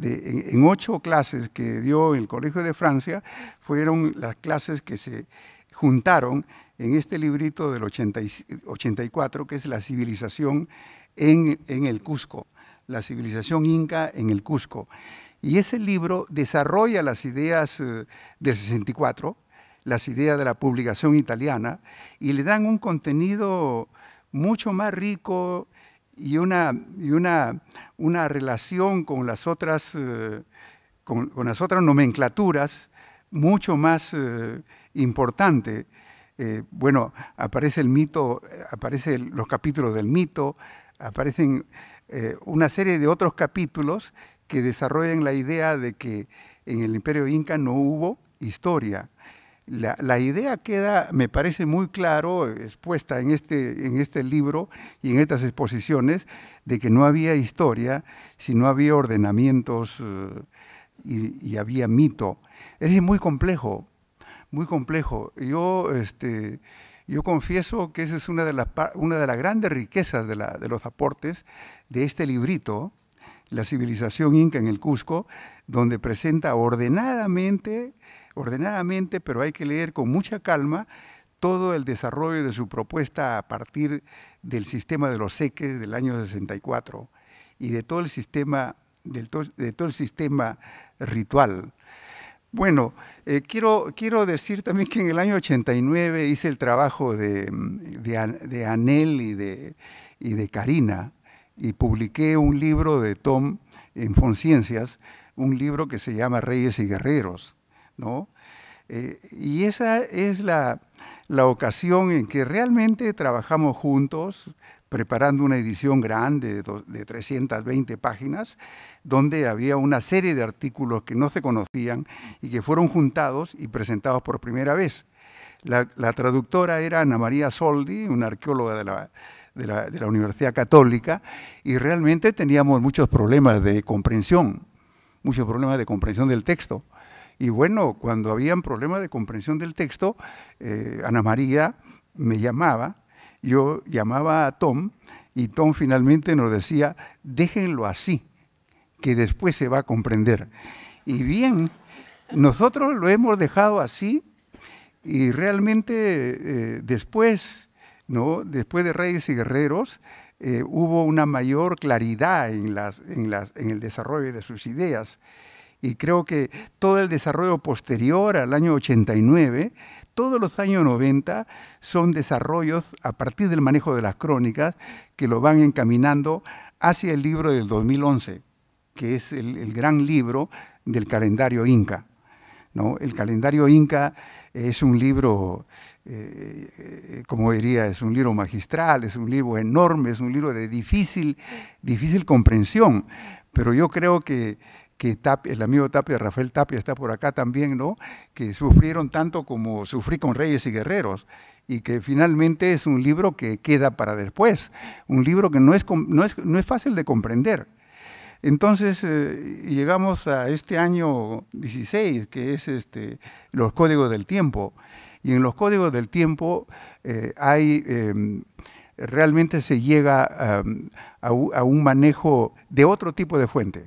en, ocho clases que dio el Colegio de Francia, fueron las clases que se juntaron en este librito del 84, que es La civilización en, en el Cusco, la civilización inca en el Cusco. Y ese libro desarrolla las ideas eh, del 64, las ideas de la publicación italiana y le dan un contenido mucho más rico y una, y una, relación con las otras, eh, con, las otras nomenclaturas mucho más eh, importante. Eh, bueno, aparece el mito, aparecen los capítulos del mito, aparecen una serie de otros capítulos que desarrollan la idea de que en el imperio inca no hubo historia, la, idea queda, me parece muy claro, expuesta en este, en este libro y en estas exposiciones, de que no había historia si no había ordenamientos eh, y, había mito. Es muy complejo, muy complejo. Yo, este, yo confieso que esa es una de las, una de las grandes riquezas de, de los aportes de este librito, La civilización inca en el Cusco, donde presenta ordenadamente ordenadamente, pero hay que leer con mucha calma todo el desarrollo de su propuesta a partir del sistema de los seques del año 64 y de todo el sistema, de todo el sistema ritual. Bueno, eh, quiero, quiero decir también que en el año 89 hice el trabajo de, de, Anel y de, y de Karina y publiqué un libro de Tom en Fonciencias, un libro que se llama Reyes y Guerreros. Eh, y esa es la, ocasión en que realmente trabajamos juntos, preparando una edición grande de 320 páginas, donde había una serie de artículos que no se conocían y que fueron juntados y presentados por primera vez. La, traductora era Ana María Soldi, una arqueóloga de la, Universidad Católica, y realmente teníamos muchos problemas de comprensión, muchos problemas de comprensión del texto. Y bueno, cuando habían problemas de comprensión del texto, eh, Ana María me llamaba, yo llamaba a Tom y Tom finalmente nos decía, déjenlo así, que después se va a comprender. Y bien, nosotros lo hemos dejado así y realmente eh, después, ¿no? después de Reyes y Guerreros, eh, hubo una mayor claridad en, las, en, las, en el desarrollo de sus ideas y creo que todo el desarrollo posterior al año 89, todos los años 90 son desarrollos a partir del manejo de las crónicas que lo van encaminando hacia el libro del 2011, que es el, gran libro del calendario inca. ¿no? El calendario inca es un libro, eh, como diría, es un libro magistral, es un libro enorme, es un libro de difícil, difícil comprensión, pero yo creo que que el amigo Tapia, Rafael Tapia está por acá también, ¿no? Que sufrieron tanto como sufrí con Reyes y Guerreros y que finalmente es un libro que queda para después, un libro que no es, no es fácil de comprender. Entonces eh, llegamos a este año 16, que es este, los códigos del tiempo, y en los códigos del tiempo eh, hay... Em, realmente se llega em, a un manejo de otro tipo de fuente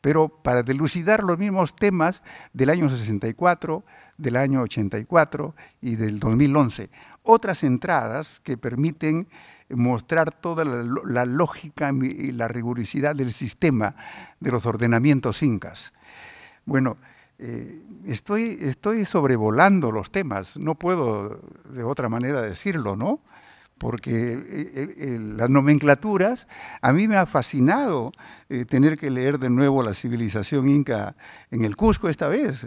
pero para delucidar los mismos temas del año 64, del año 84 y del 2011. Otras entradas que permiten mostrar toda la, lógica y la rigurosidad del sistema de los ordenamientos incas. Bueno, eh, estoy, estoy sobrevolando los temas, no puedo de otra manera decirlo, ¿no? porque las nomenclaturas, a mí me ha fascinado eh, tener que leer de nuevo la civilización inca en el Cusco esta vez.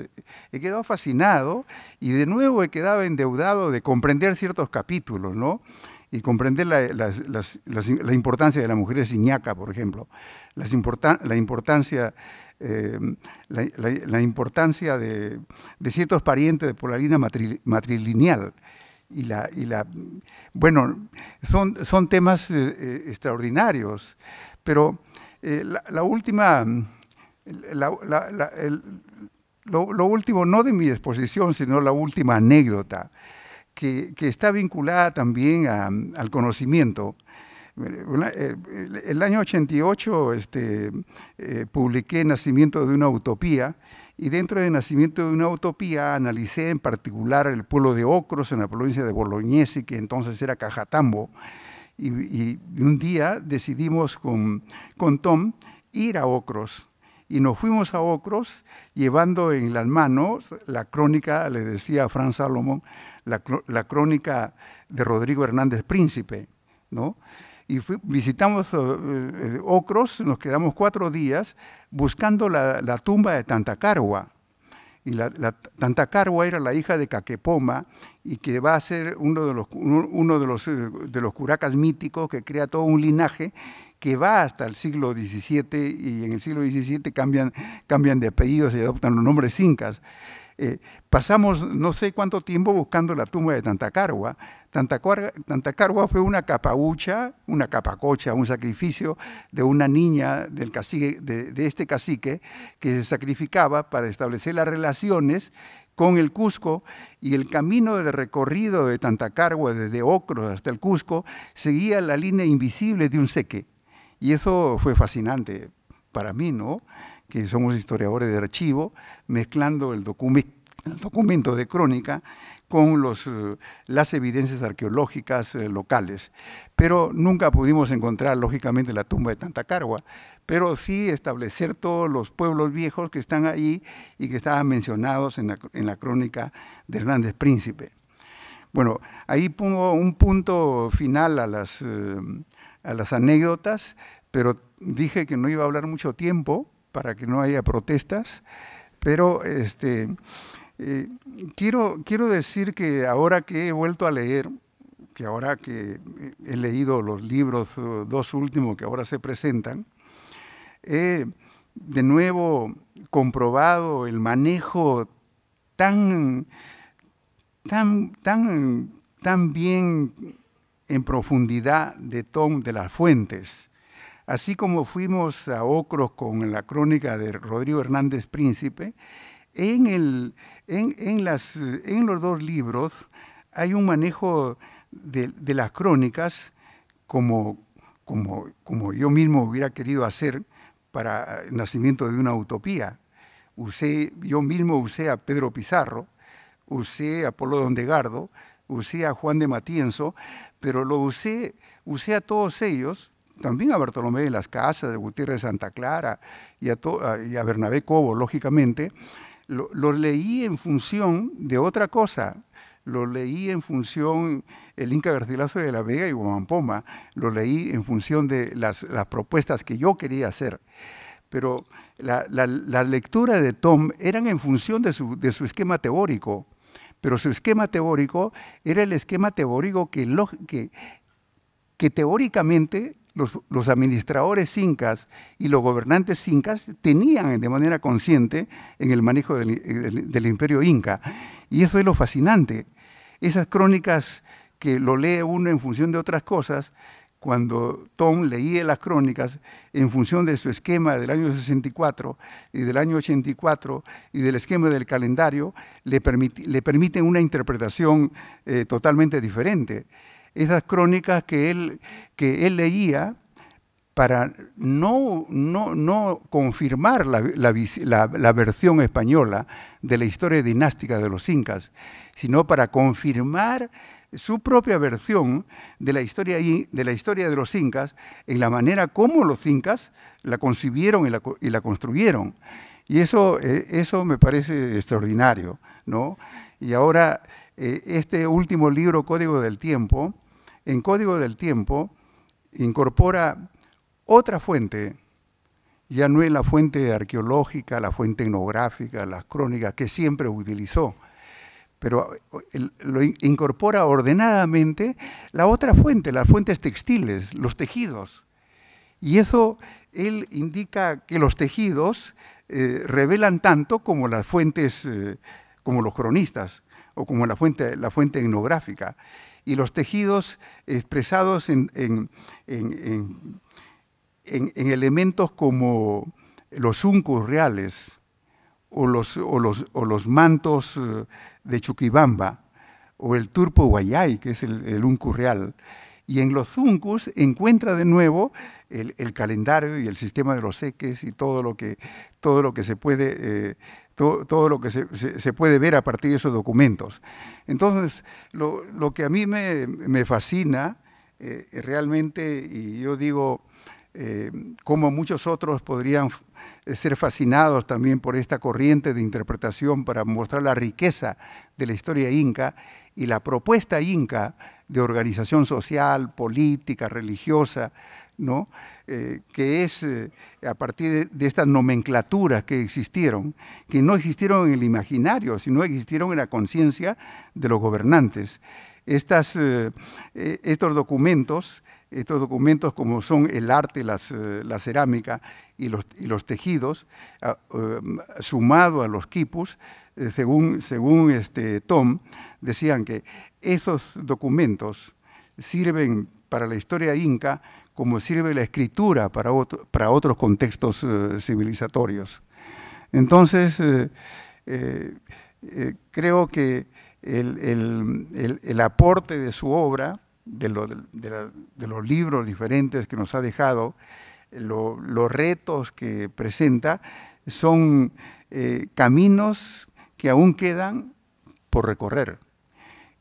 He quedado fascinado y de nuevo he quedado endeudado de comprender ciertos capítulos, ¿no? Y comprender la, importancia de la mujer siñaca, por ejemplo, la importancia... Em, la, importancia de, ciertos parientes de por la línea matrilineal y la, y la bueno, son, son temas eh, eh, extraordinarios, pero eh, la, última, la, lo, último, no de mi exposición, sino la última anécdota, que, está vinculada también a, al conocimiento. el, año 88 este, publiqué Nacimiento de una Utopía, y dentro del nacimiento de una utopía analicé en particular el pueblo de Ocros en la provincia de Boloñesi, que entonces era Cajatambo, y, un día decidimos con, con Tom ir a Ocros, y nos fuimos a Ocros llevando en las manos la crónica, le decía a Fran Salomón, la, la crónica de Rodrigo Hernández Príncipe, ¿no? y visitamos eh, eh, Ocros, nos quedamos cuatro días buscando la, tumba de Tantacarwa. Y la, la, era la hija de Caquepoma y que va a ser uno de los, uno eh, de los, curacas míticos que crea todo un linaje que va hasta el siglo XVII y en el siglo XVII cambian, cambian de apellidos y adoptan los nombres incas. pasamos no sé cuánto tiempo buscando la tumba de Tantacarua, Tantacargua, fue una capaucha, una capacocha, un sacrificio de una niña del de, este cacique que se sacrificaba para establecer las relaciones con el Cusco y el camino de recorrido de Tantacargua desde Ocros hasta el Cusco seguía la línea invisible de un seque. Y eso fue fascinante para mí, ¿no? Que somos historiadores de archivo, mezclando el documento de crónica con eh, las evidencias arqueológicas eh, locales. Pero nunca pudimos encontrar, lógicamente, la tumba de Tantacargua, pero sí establecer todos los pueblos viejos que están ahí y que estaban mencionados en la, crónica de Hernández Príncipe. Bueno, ahí pongo un punto final a las, eh, a las anécdotas, pero dije que no iba a hablar mucho tiempo para que no haya protestas, pero este, eh, quiero, quiero decir que ahora que he vuelto a leer, que ahora que he leído los libros eh, dos últimos que ahora se presentan, he de nuevo comprobado el manejo tan, tan, tan, tan bien en profundidad de Tom de las Fuentes. Así como fuimos a Ocros con la crónica de Rodrigo Hernández Príncipe, en el, en, los dos libros hay un manejo de, las crónicas como, yo mismo hubiera querido hacer para el nacimiento de una utopía. Usé, yo mismo usé a Pedro Pizarro, usé a Polo Dondegardo, usé a Juan de Matienzo, pero lo usé, a todos ellos, también a Bartolomé de las Casas, a Gutiérrez de Santa Clara y a, y a Bernabé Cobo, lógicamente, lo, leí en función de otra cosa, lo leí en función, el Inca Garcilaso de la Vega y Guamampoma, Poma, lo leí en función de las, propuestas que yo quería hacer. Pero la, la, lectura de Tom eran en función de su, esquema teórico, pero su esquema teórico era el esquema teórico que, que, que teóricamente los, administradores incas y los gobernantes incas tenían de manera consciente en el manejo del, imperio inca. Y eso es lo fascinante. Esas crónicas que lo lee uno en función de otras cosas, cuando Tom leía las crónicas en función de su esquema del año 64 y del año 84 y del esquema del calendario, le, permite permiten una interpretación eh, totalmente diferente esas crónicas que él, que él leía para no, no, confirmar la, versión española de la historia dinástica de los incas, sino para confirmar su propia versión de la historia de, la historia de los incas en la manera como los incas la concibieron y la, construyeron. Y eso, eh, eso me parece extraordinario. ¿no? Y ahora eh, este último libro, Código del Tiempo, en Código del Tiempo incorpora otra fuente, ya no es la fuente arqueológica, la fuente etnográfica, las crónicas que siempre utilizó, pero eh, lo incorpora ordenadamente la otra fuente, las fuentes textiles, los tejidos. Y eso él indica que los tejidos eh, revelan tanto como las fuentes, como los cronistas como la fuente, la fuente etnográfica. Y los tejidos expresados en, elementos como los uncus reales o los, los, mantos eh, de Chuquibamba o el turpo guayay, que es el, uncus real. Y en los uncus encuentra de nuevo el, calendario y el sistema de los seques y todo lo que, todo lo que se puede eh, todo, lo que se, puede ver a partir de esos documentos. Entonces, lo, que a mí me, fascina eh, realmente, y yo digo, eh, como muchos otros podrían eh, ser fascinados también por esta corriente de interpretación para mostrar la riqueza de la historia inca y la propuesta inca de organización social, política, religiosa, ¿no? Eh, que es eh, a partir de estas nomenclaturas que existieron, que no existieron en el imaginario, sino existieron en la conciencia de los gobernantes. Eh, estos documentos, estos documentos como son el arte, la cerámica y los, tejidos, sumado a los quipus, según, según este, Tom, decían que esos documentos sirven para la historia inca como sirve la escritura para, otros contextos eh, civilizatorios. Entonces, eh, eh, creo que el, aporte de su obra, de, los libros diferentes que nos ha dejado, los retos que presenta, son caminos que aún quedan por recorrer.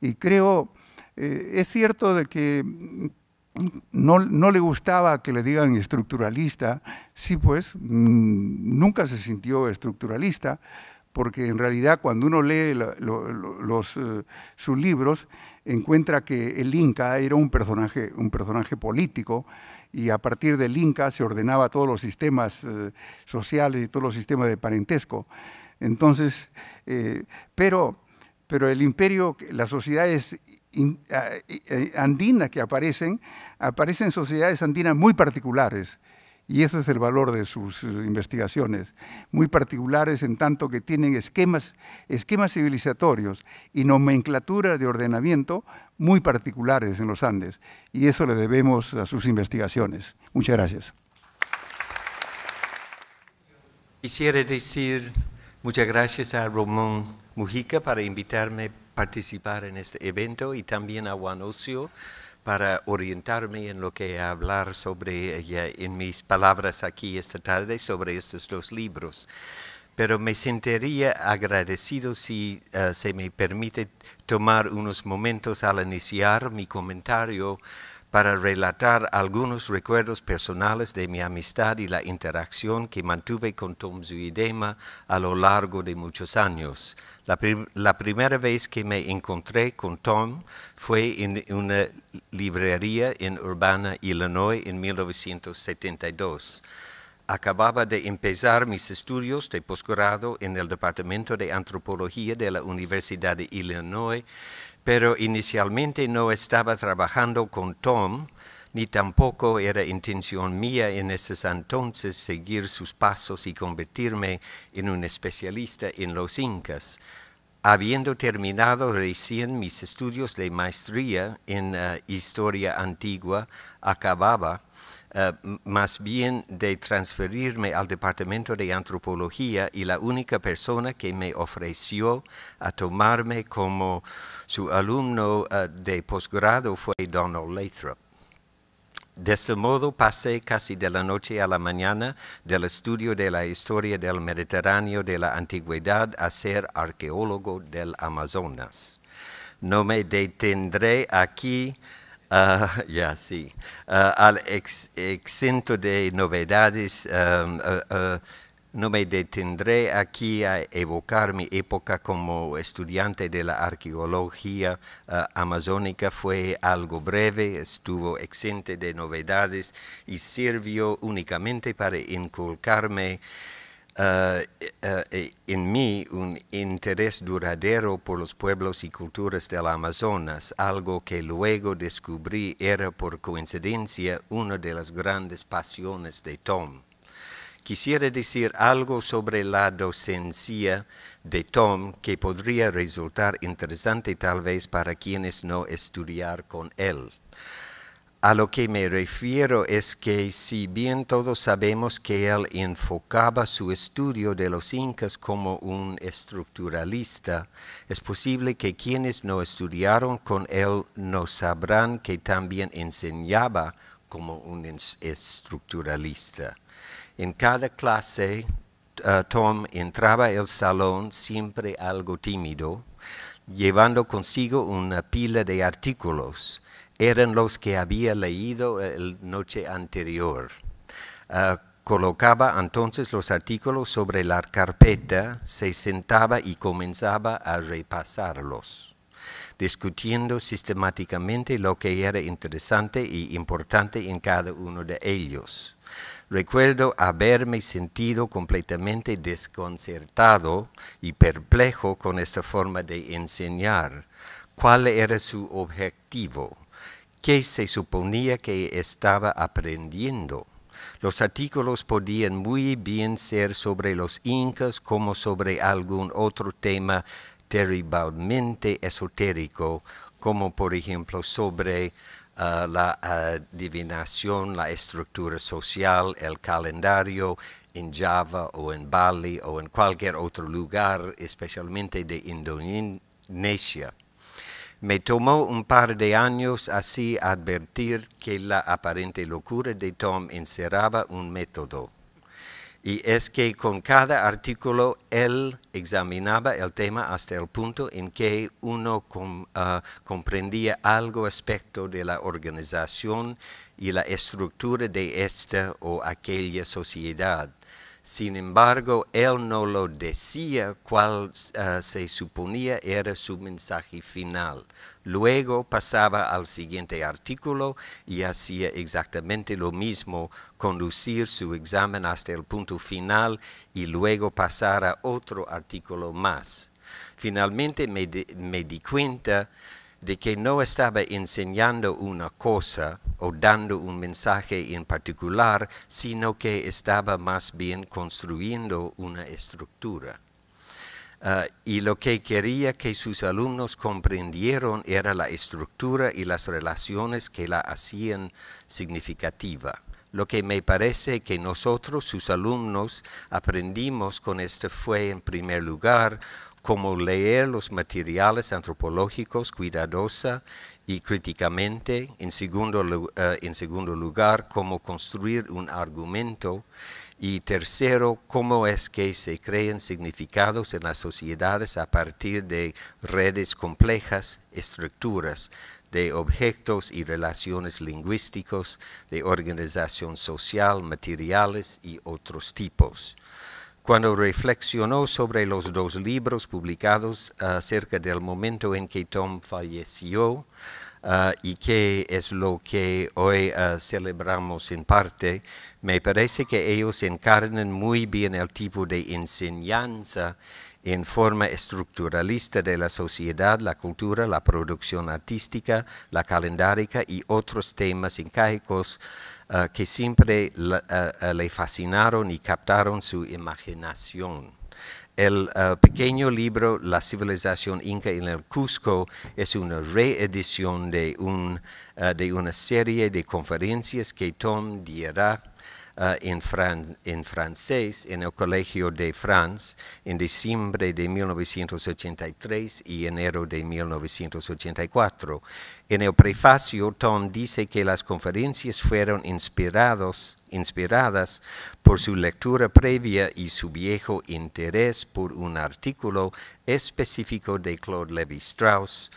Y creo, es cierto de que no, le gustaba que le digan estructuralista, sí pues, mm, nunca se sintió estructuralista, porque en realidad cuando uno lee eh, sus libros, encuentra que el Inca era un personaje, un personaje político, y a partir del Inca se ordenaba todos los sistemas eh, sociales y todos los sistemas de parentesco. Entonces, eh, pero, pero el imperio, las sociedades eh, andina que aparecen, aparecen sociedades andinas muy particulares. Y eso es el valor de sus eh, investigaciones, muy particulares en tanto que tienen esquemas, esquemas civilizatorios y nomenclatura de ordenamiento muy particulares en los Andes. Y eso le debemos a sus investigaciones. Muchas gracias. Quisiera decir muchas gracias a Romón Mujica para invitarme participar en este evento y también a Juan Ocio para orientarme en lo que hablar sobre ella en mis palabras aquí esta tarde sobre estos dos libros. Pero me sentiría agradecido si eh, se me permite tomar unos momentos al iniciar mi comentario para relatar algunos recuerdos personales de mi amistad y la interacción que mantuve con Tom Zuidema a lo largo de muchos años. La, primera vez que me encontré con Tom fue en una librería en Urbana, Illinois, en 1972 acababa de empezar mis estudios de posgrado en el Departamento de Antropología de la Universidad de Illinois pero inicialmente no estaba trabajando con Tom, ni tampoco era intención mía en ese entonces seguir sus pasos y convertirme en un especialista en los incas, habiendo terminado recién mis estudios de maestría en eh, historia antigua, acababa eh, más bien de transferirme al departamento de antropología y la única persona que me ofreció a tomarme como su alumno eh, de posgrado fue Donald Lathrop. De este modo pasé casi de la noche a la mañana del estudio de la historia del Mediterráneo de la antigüedad a ser arqueólogo del Amazonas. No me detendré aquí Ah, ya, sí. Ah, al exento de novedades, ah, no me detendré aquí a evocar mi época como estudiante de la arqueología amazónica. Fue algo breve, estuvo exento de novedades y sirvió únicamente para inculcarme eh, eh, eh, en mí un interés duradero por los pueblos y culturas del Amazonas, algo que luego descubrí era por coincidencia una de las grandes pasiones de Tom. Quisiera decir algo sobre la docencia de Tom que podría resultar interesante tal vez para quienes no estudiar con él. A lo que me refiero es que si bien todos sabemos que él enfocaba su estudio de los incas como un estructuralista, es posible que quienes no estudiaron con él no sabrán que también enseñaba como un estructuralista. En cada clase, eh, Tom entraba al salón siempre algo tímido, llevando consigo una pila de artículos eran los que había leído la noche anterior. Ah, colocaba entonces los artículos sobre la carpeta, se sentaba y comenzaba a repasarlos, discutiendo sistemáticamente lo que era interesante y importante en cada uno de ellos. Recuerdo haberme sentido completamente desconcertado y perplejo con esta forma de enseñar. ¿Cuál era su objetivo? que se suponía que estaba aprendiendo. Los artículos podían muy bien ser sobre los incas como sobre algún otro tema terriblemente esotérico, como por ejemplo sobre ah, la adivinación, la estructura social, el calendario en Java o en Bali o en cualquier otro lugar, especialmente de Indonesia. Me tomó un par de años así advertir que la aparente locura de Tom encerraba un método. Y es que con cada artículo él examinaba el tema hasta el punto en que uno ah, comprendía algo aspecto de la organización y la estructura de esta o aquella sociedad sin embargo, él no lo decía cuál eh, se suponía era su mensaje final. Luego pasaba al siguiente artículo y hacía exactamente lo mismo, conducir su examen hasta el punto final y luego pasar a otro artículo más. Finalmente me, me di cuenta de que no estaba enseñando una cosa o dando un mensaje en particular, sino que estaba más bien construyendo una estructura. Ah, y lo que quería que sus alumnos comprendieron era la estructura y las relaciones que la hacían significativa. Lo que me parece que nosotros, sus alumnos, aprendimos con esto fue, en primer lugar, ¿Cómo leer los materiales antropológicos cuidadosa y críticamente, en segundo, eh, en segundo lugar, cómo construir un argumento y tercero, cómo es que se creen significados en las sociedades a partir de redes complejas, estructuras, de objetos y relaciones lingüísticos, de organización social, materiales y otros tipos cuando reflexionó sobre los dos libros publicados acerca del momento en que Tom falleció ah, y que es lo que hoy ah, celebramos en parte, me parece que ellos encarnan muy bien el tipo de enseñanza en forma estructuralista de la sociedad, la cultura, la producción artística, la calendárica y otros temas encaicos Ah, que siempre ah, ah, le fascinaron y captaron su imaginación. El pequeño libro La civilización inca en el Cusco es una reedición de, una serie de conferencias que Tom diera eh, en, en, francés en el Colegio de France en diciembre de 1983 y enero de 1984. En el prefacio, Tom dice que las conferencias fueron inspirados, inspiradas por su lectura previa y su viejo interés por un artículo específico de Claude Levi-Strauss,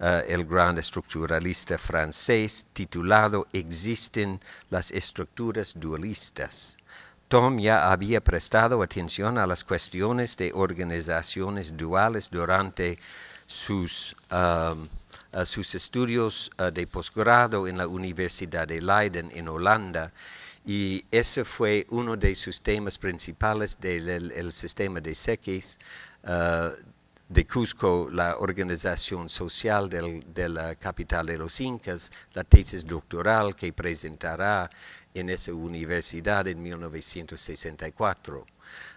eh, el gran estructuralista francés titulado Existen las estructuras dualistas. Tom ya había prestado atención a las cuestiones de organizaciones duales durante sus, um, eh, sus estudios eh, de posgrado en la Universidad de Leiden en Holanda y ese fue uno de sus temas principales del sistema de Sekis de Cusco, la organización social de la capital de los incas, la tesis doctoral que presentará en esa universidad en 1964.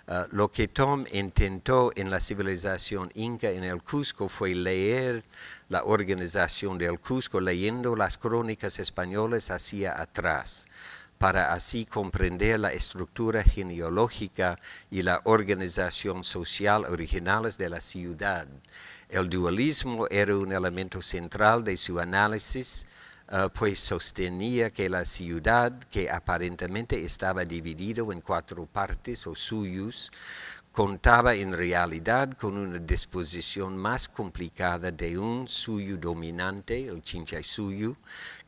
Ah, lo que Tom intentó en la civilización inca en el Cusco fue leer la organización del Cusco leyendo las crónicas españolas hacia atrás para así comprender la estructura genealógica y la organización social originales de la ciudad. El dualismo era un elemento central de su análisis, eh, pues sostenía que la ciudad, que aparentemente estaba dividida en cuatro partes o suyos, contaba en realidad con una disposición más complicada de un suyo dominante, el Suyo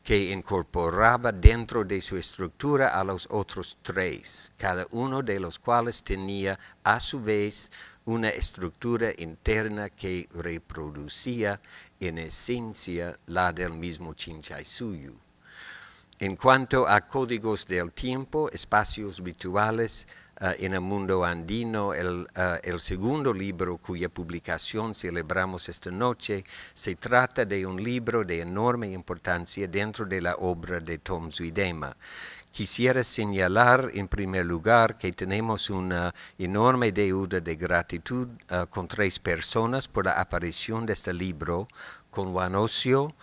que incorporaba dentro de su estructura a los otros tres, cada uno de los cuales tenía a su vez una estructura interna que reproducía en esencia la del mismo suyo En cuanto a códigos del tiempo, espacios virtuales, eh, en el mundo andino, eh, el, segundo libro cuya publicación celebramos esta noche, se trata de un libro de enorme importancia dentro de la obra de Tom Zuidema. Quisiera señalar en primer lugar que tenemos una enorme deuda de gratitud eh, con tres personas por la aparición de este libro, con Juan Ocio,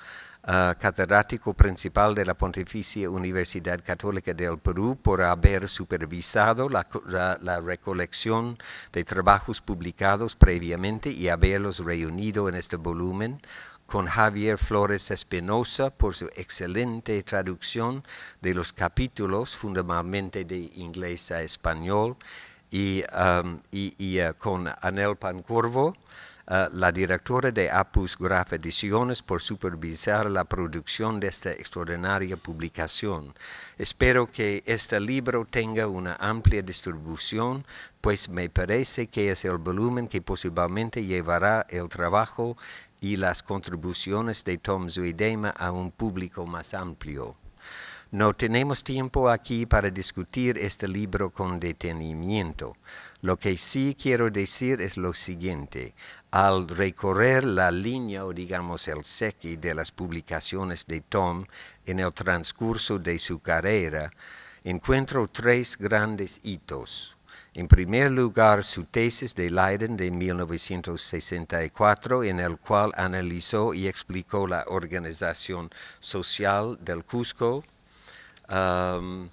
eh, catedrático principal de la Pontificia Universidad Católica del Perú por haber supervisado la, recolección de trabajos publicados previamente y haberlos reunido en este volumen, con Javier Flores Espinosa por su excelente traducción de los capítulos fundamentalmente de inglés a español y, um, eh, con Anel Pancorvo eh, la directora de Apus Graf Ediciones por supervisar la producción de esta extraordinaria publicación. Espero que este libro tenga una amplia distribución, pues me parece que es el volumen que posiblemente llevará el trabajo y las contribuciones de Tom Zuidema a un público más amplio. No tenemos tiempo aquí para discutir este libro con detenimiento. Lo que sí quiero decir es lo siguiente al recorrer la línea o digamos el seque, de las publicaciones de Tom en el transcurso de su carrera, encuentro tres grandes hitos. En primer lugar, su tesis de Leiden de 1964, en el cual analizó y explicó la organización social del Cusco. Um,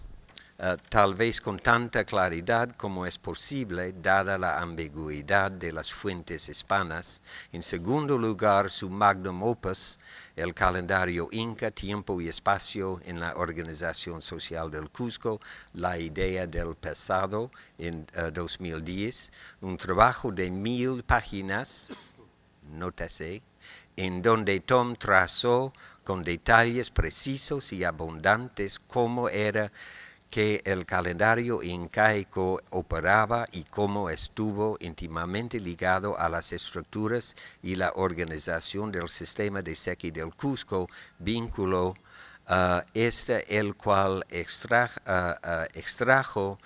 eh, tal vez con tanta claridad como es posible, dada la ambigüedad de las fuentes hispanas. En segundo lugar, su magnum opus, el calendario inca, tiempo y espacio en la organización social del Cusco, la idea del pasado en 2010, eh, un trabajo de mil páginas, sé, en donde Tom trazó con detalles precisos y abundantes cómo era que el calendario incaico operaba y cómo estuvo íntimamente ligado a las estructuras y la organización del sistema de Sequi del Cusco, vínculo eh, este el cual eh, eh, extrajo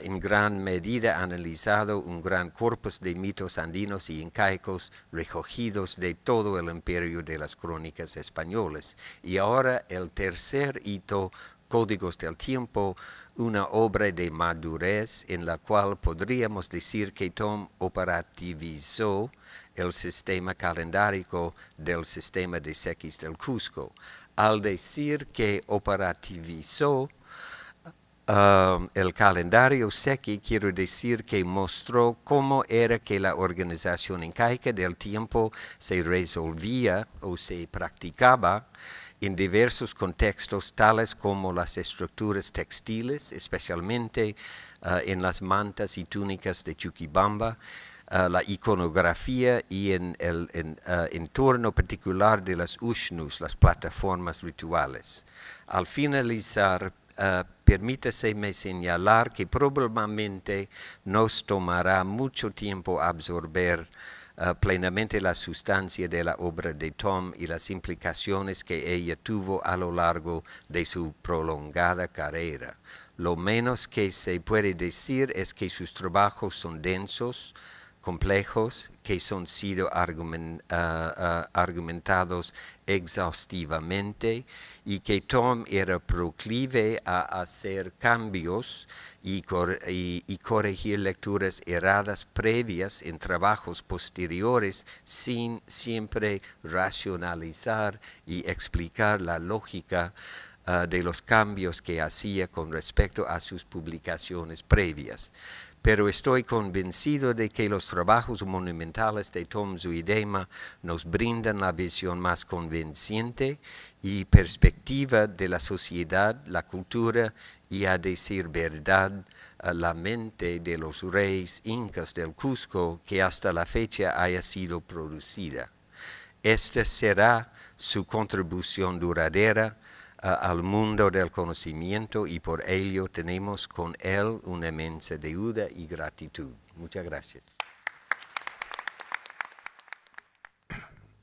en gran medida analizado un gran corpus de mitos andinos y incaicos recogidos de todo el imperio de las crónicas españolas. Y ahora el tercer hito códigos del tiempo, una obra de madurez en la cual podríamos decir que Tom operativizó el sistema calendario del sistema de sequis del Cusco. Al decir que operativizó um, el calendario sequi, quiero decir que mostró cómo era que la organización incaica del tiempo se resolvía o se practicaba en diversos contextos, tales como las estructuras textiles, especialmente eh, en las mantas y túnicas de Chuquibamba, eh, la iconografía y en el eh, entorno particular de las ushnus, las plataformas rituales. Al finalizar, permítaseme señalar que probablemente nos tomará mucho tiempo absorber eh, plenamente la sustancia de la obra de Tom y las implicaciones que ella tuvo a lo largo de su prolongada carrera. Lo menos que se puede decir es que sus trabajos son densos, complejos, que son sido eh, eh, argumentados exhaustivamente y que Tom era proclive a hacer cambios y, corregir lecturas erradas previas en trabajos posteriores sin siempre racionalizar y explicar la lógica ah, de los cambios que hacía con respecto a sus publicaciones previas. Pero estoy convencido de que los trabajos monumentales de Tom Zuidema nos brindan la visión más convenciente y perspectiva de la sociedad, la cultura y a decir verdad la mente de los reyes incas del Cusco que hasta la fecha haya sido producida. Esta será su contribución duradera al mundo del conocimiento y por ello tenemos con él una inmensa deuda y gratitud. Muchas gracias.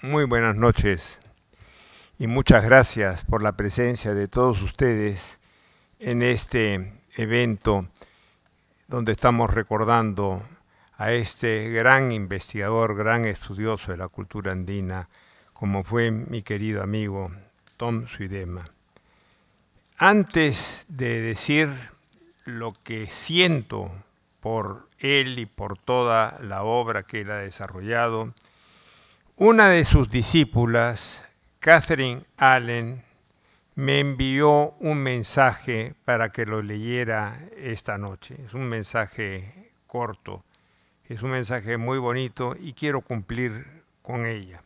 Muy buenas noches y muchas gracias por la presencia de todos ustedes en este evento donde estamos recordando a este gran investigador, gran estudioso de la cultura andina, como fue mi querido amigo Tom Suidema. Antes de decir lo que siento por él y por toda la obra que él ha desarrollado, una de sus discípulas, Catherine Allen me envió un mensaje para que lo leyera esta noche. Es un mensaje corto, es un mensaje muy bonito y quiero cumplir con ella.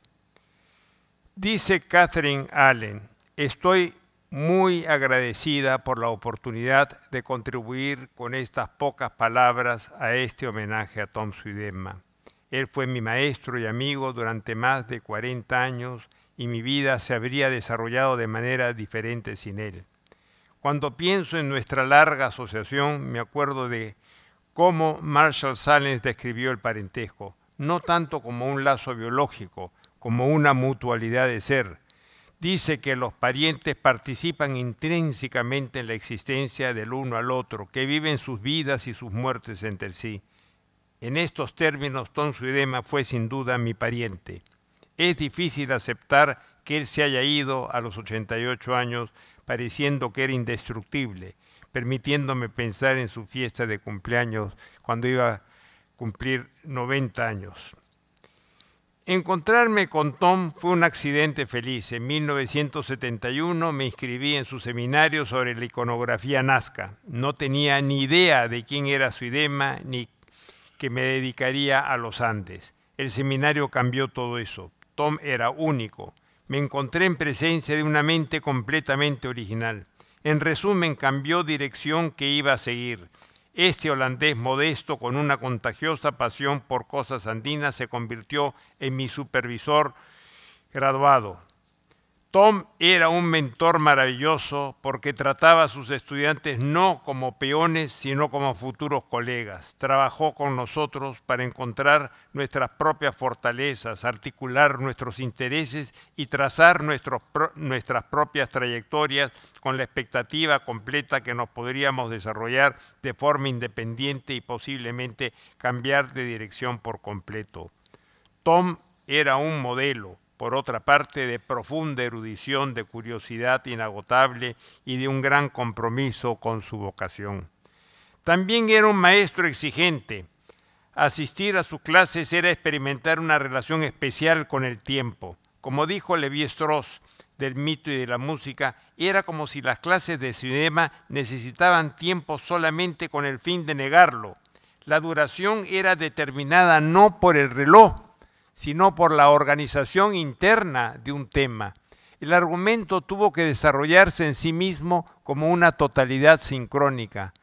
Dice Catherine Allen, estoy muy agradecida por la oportunidad de contribuir con estas pocas palabras a este homenaje a Tom Suidema. Él fue mi maestro y amigo durante más de 40 años y mi vida se habría desarrollado de manera diferente sin él. Cuando pienso en nuestra larga asociación, me acuerdo de cómo Marshall Sallens describió el parentesco, no tanto como un lazo biológico, como una mutualidad de ser. Dice que los parientes participan intrínsecamente en la existencia del uno al otro, que viven sus vidas y sus muertes entre sí. En estos términos, Suidema fue sin duda mi pariente. Es difícil aceptar que él se haya ido a los 88 años pareciendo que era indestructible, permitiéndome pensar en su fiesta de cumpleaños cuando iba a cumplir 90 años. Encontrarme con Tom fue un accidente feliz. En 1971 me inscribí en su seminario sobre la iconografía nazca. No tenía ni idea de quién era su idema ni que me dedicaría a los Andes. El seminario cambió todo eso. Tom era único. Me encontré en presencia de una mente completamente original. En resumen, cambió dirección que iba a seguir. Este holandés modesto, con una contagiosa pasión por cosas andinas, se convirtió en mi supervisor graduado. Tom era un mentor maravilloso porque trataba a sus estudiantes no como peones, sino como futuros colegas. Trabajó con nosotros para encontrar nuestras propias fortalezas, articular nuestros intereses y trazar nuestras propias trayectorias con la expectativa completa que nos podríamos desarrollar de forma independiente y posiblemente cambiar de dirección por completo. Tom era un modelo por otra parte, de profunda erudición, de curiosidad inagotable y de un gran compromiso con su vocación. También era un maestro exigente. Asistir a sus clases era experimentar una relación especial con el tiempo. Como dijo Levi Strauss del mito y de la música, era como si las clases de cinema necesitaban tiempo solamente con el fin de negarlo. La duración era determinada no por el reloj, sino por la organización interna de un tema. El argumento tuvo que desarrollarse en sí mismo como una totalidad sincrónica.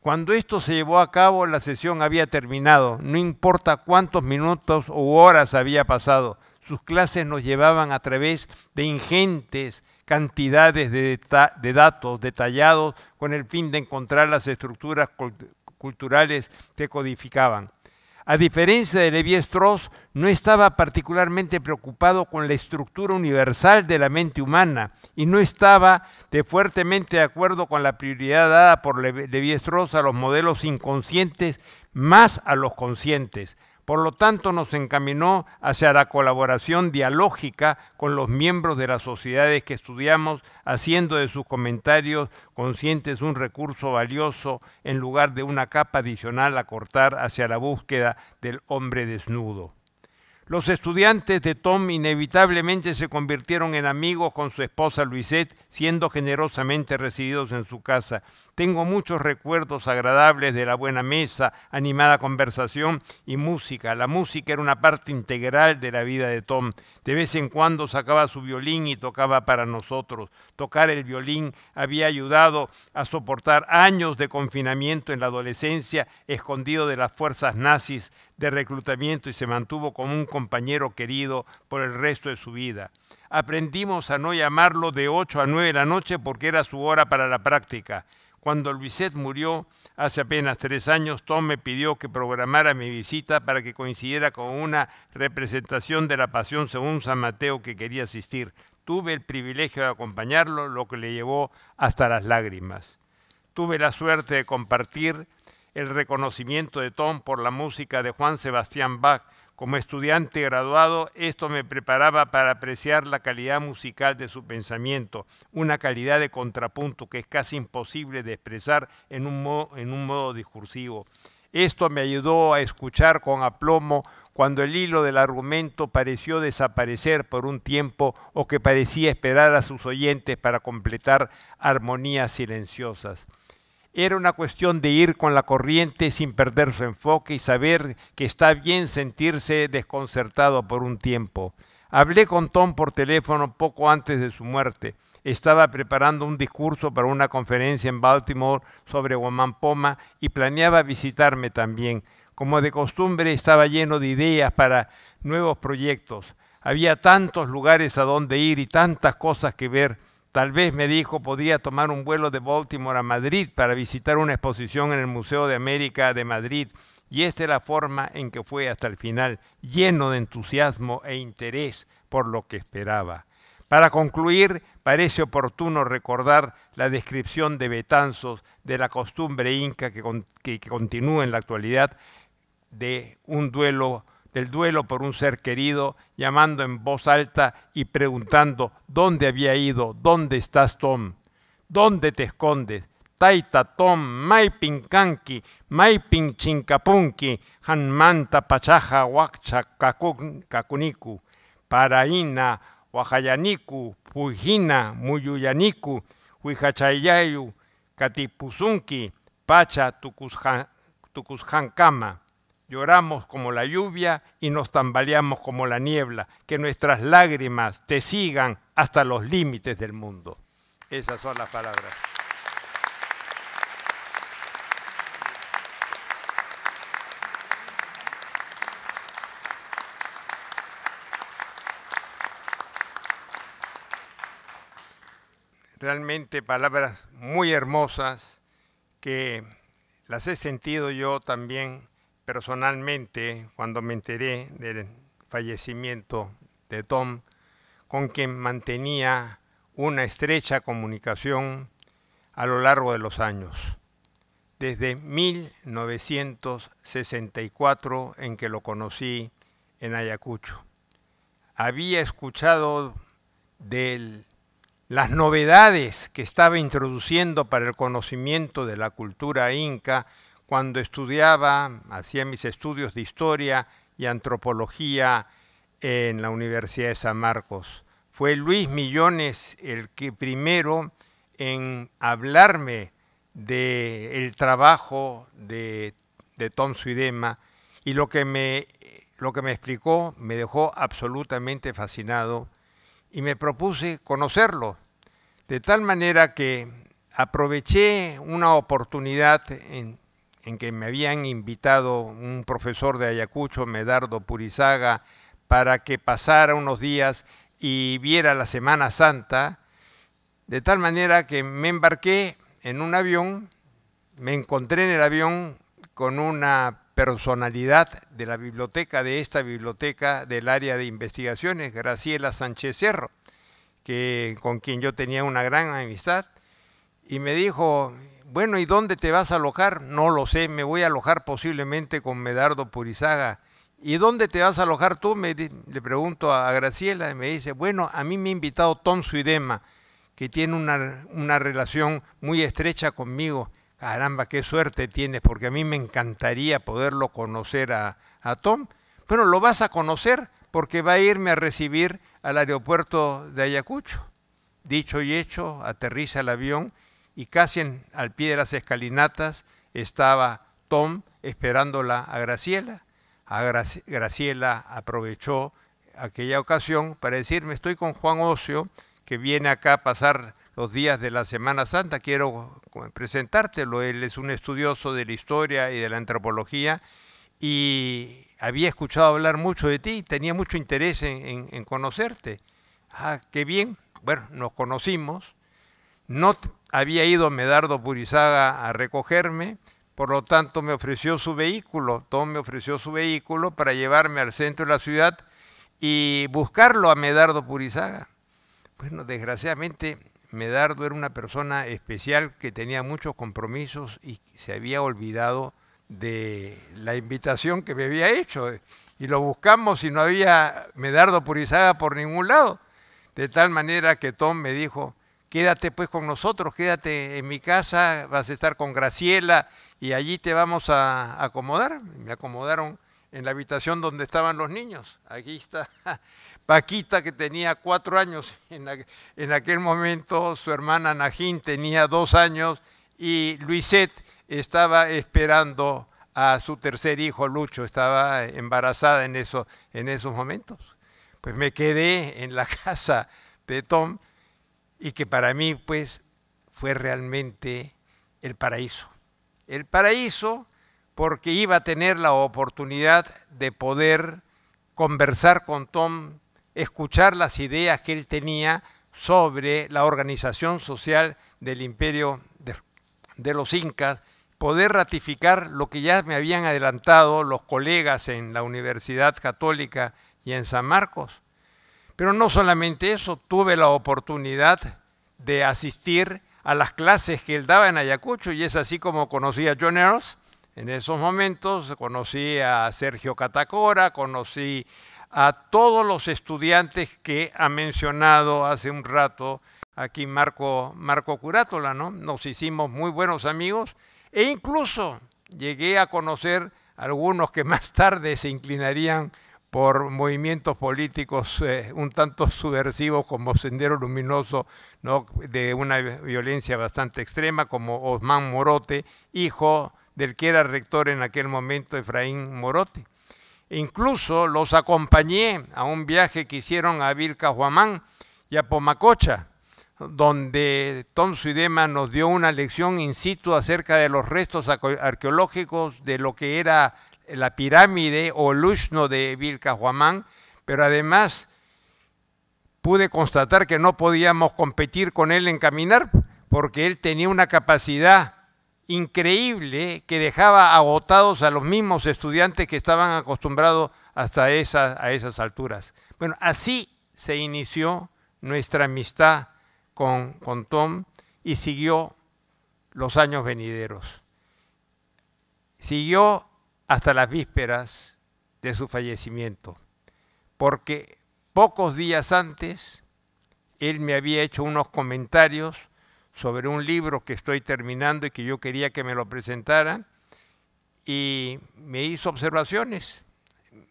Cuando esto se llevó a cabo, la sesión había terminado, no importa cuántos minutos o horas había pasado. Sus clases nos llevaban a través de ingentes cantidades de datos detallados con el fin de encontrar las estructuras culturales que codificaban. A diferencia de Levi-Strauss, no estaba particularmente preocupado con la estructura universal de la mente humana y no estaba de fuertemente de acuerdo con la prioridad dada por Levi-Strauss a los modelos inconscientes más a los conscientes. Por lo tanto, nos encaminó hacia la colaboración dialógica con los miembros de las sociedades que estudiamos, haciendo de sus comentarios conscientes un recurso valioso en lugar de una capa adicional a cortar hacia la búsqueda del hombre desnudo. Los estudiantes de Tom inevitablemente se convirtieron en amigos con su esposa Luisette, siendo generosamente recibidos en su casa, tengo muchos recuerdos agradables de la buena mesa, animada conversación y música. La música era una parte integral de la vida de Tom. De vez en cuando sacaba su violín y tocaba para nosotros. Tocar el violín había ayudado a soportar años de confinamiento en la adolescencia, escondido de las fuerzas nazis de reclutamiento y se mantuvo como un compañero querido por el resto de su vida aprendimos a no llamarlo de 8 a 9 de la noche porque era su hora para la práctica. Cuando Luiset murió hace apenas tres años, Tom me pidió que programara mi visita para que coincidiera con una representación de la Pasión según San Mateo que quería asistir. Tuve el privilegio de acompañarlo, lo que le llevó hasta las lágrimas. Tuve la suerte de compartir el reconocimiento de Tom por la música de Juan Sebastián Bach como estudiante graduado, esto me preparaba para apreciar la calidad musical de su pensamiento, una calidad de contrapunto que es casi imposible de expresar en un modo, discursivo. Esto me ayudó a escuchar con aplomo cuando el hilo del argumento pareció desaparecer por un tiempo o que parecía esperar a sus oyentes para completar armonías silenciosas. Era una cuestión de ir con la corriente sin perder su enfoque y saber que está bien sentirse desconcertado por un tiempo. Hablé con Tom por teléfono poco antes de su muerte. Estaba preparando un discurso para una conferencia en Baltimore sobre Poma y planeaba visitarme también. Como de costumbre, estaba lleno de ideas para nuevos proyectos. Había tantos lugares a donde ir y tantas cosas que ver Tal vez, me dijo, podía tomar un vuelo de Baltimore a Madrid para visitar una exposición en el Museo de América de Madrid. Y esta es la forma en que fue hasta el final, lleno de entusiasmo e interés por lo que esperaba. Para concluir, parece oportuno recordar la descripción de Betanzos de la costumbre inca que continúa en la actualidad de un duelo del duelo por un ser querido, llamando en voz alta y preguntando, ¿dónde había ido? ¿Dónde estás, Tom? ¿Dónde te escondes? Taita Tom, Maipin Kanki, Maipin Chincapunki, Hanmanta Pachaja, Huacha Kakuniku, Paraína, Huajayaniku, Pujina, Muyuyaniku, Huijachayayu, Katipuzunki, Pacha Tukushankama. Lloramos como la lluvia y nos tambaleamos como la niebla. Que nuestras lágrimas te sigan hasta los límites del mundo. Esas son las palabras. Realmente palabras muy hermosas que las he sentido yo también personalmente cuando me enteré del fallecimiento de Tom, con quien mantenía una estrecha comunicación a lo largo de los años, desde 1964 en que lo conocí en Ayacucho. Había escuchado de las novedades que estaba introduciendo para el conocimiento de la cultura inca cuando estudiaba, hacía mis estudios de historia y antropología en la Universidad de San Marcos. Fue Luis Millones el que primero en hablarme del trabajo de, de, Tom Suidema y lo que, me, lo que me explicó me dejó absolutamente fascinado y me propuse conocerlo, de tal manera que aproveché una oportunidad en en que me habían invitado un profesor de Ayacucho, Medardo Purizaga, para que pasara unos días y viera la Semana Santa, de tal manera que me embarqué en un avión, me encontré en el avión con una personalidad de la biblioteca, de esta biblioteca del área de investigaciones, Graciela Sánchez Cerro, que, con quien yo tenía una gran amistad, y me dijo, bueno, ¿y dónde te vas a alojar? No lo sé, me voy a alojar posiblemente con Medardo Purizaga. ¿Y dónde te vas a alojar tú? le pregunto a Graciela y me dice, bueno, a mí me ha invitado Tom Suidema, que tiene una, una relación muy estrecha conmigo. Caramba, qué suerte tienes, porque a mí me encantaría poderlo conocer a, a Tom. Bueno, lo vas a conocer porque va a irme a recibir al aeropuerto de Ayacucho. Dicho y hecho, aterriza el avión y casi al pie de las escalinatas estaba Tom esperándola a Graciela. Graciela aprovechó aquella ocasión para decirme, estoy con Juan Ocio, que viene acá a pasar los días de la Semana Santa, quiero eh, presentártelo, él es un estudioso de la historia y de la antropología y había escuchado hablar mucho de ti, tenía mucho interés en, conocerte. Ah, qué bien. Bueno, nos conocimos. No había ido Medardo Purizaga a recogerme, por lo tanto me ofreció su vehículo, Tom me ofreció su vehículo para llevarme al centro de la ciudad y buscarlo a Medardo Purizaga. Bueno, desgraciadamente Medardo era una persona especial que tenía muchos compromisos y se había olvidado de la invitación que me había hecho. Eh, y lo buscamos y no había Medardo Purizaga por ningún lado. De tal manera que Tom me dijo, quédate pues con nosotros, quédate en mi casa, vas a estar con Graciela y allí te vamos a acomodar. Me acomodaron en la habitación donde estaban los niños. Aquí está Paquita que tenía cuatro años. En, aquel momento su hermana Najín tenía dos años y Luisette estaba esperando a su tercer hijo Lucho, estaba embarazada en, eso, en esos momentos. Pues me quedé en la casa de Tom y que para mí pues fue realmente el paraíso. El paraíso porque iba a tener la oportunidad de poder conversar con Tom, escuchar las ideas que él tenía sobre la organización social del imperio de, de los incas, poder ratificar lo que ya me habían adelantado los colegas en la Universidad Católica y en San Marcos pero no solamente eso, tuve la oportunidad de asistir a las clases que él daba en Ayacucho y es así como conocí a John Earls. En esos momentos conocí a Sergio Catacora, conocí a todos los estudiantes que ha mencionado hace un rato aquí Marco, Marco Curátola, ¿no? Nos hicimos muy buenos amigos e incluso llegué a conocer algunos que más tarde se inclinarían por movimientos políticos eh, un tanto subversivos como Sendero Luminoso, ¿no? de una violencia bastante extrema, como Osman Morote, hijo del que era rector en aquel momento Efraín Morote. incluso los acompañé a un viaje que hicieron a Huamán y a Pomacocha, donde Tom Suidema nos dio una lección in situ acerca de los restos arqueológicos de lo que era la pirámide o lushno de Juamán, pero además pude constatar que no podíamos competir con él en caminar, porque él tenía una capacidad increíble que dejaba agotados a los mismos estudiantes que estaban acostumbrados hasta esas, a esas alturas. Bueno, así se inició nuestra amistad con, con Tom y siguió los años venideros. Siguió hasta las vísperas de su fallecimiento, porque pocos días antes él me había hecho unos comentarios sobre un libro que estoy terminando y que yo quería que me lo presentara, y me hizo observaciones,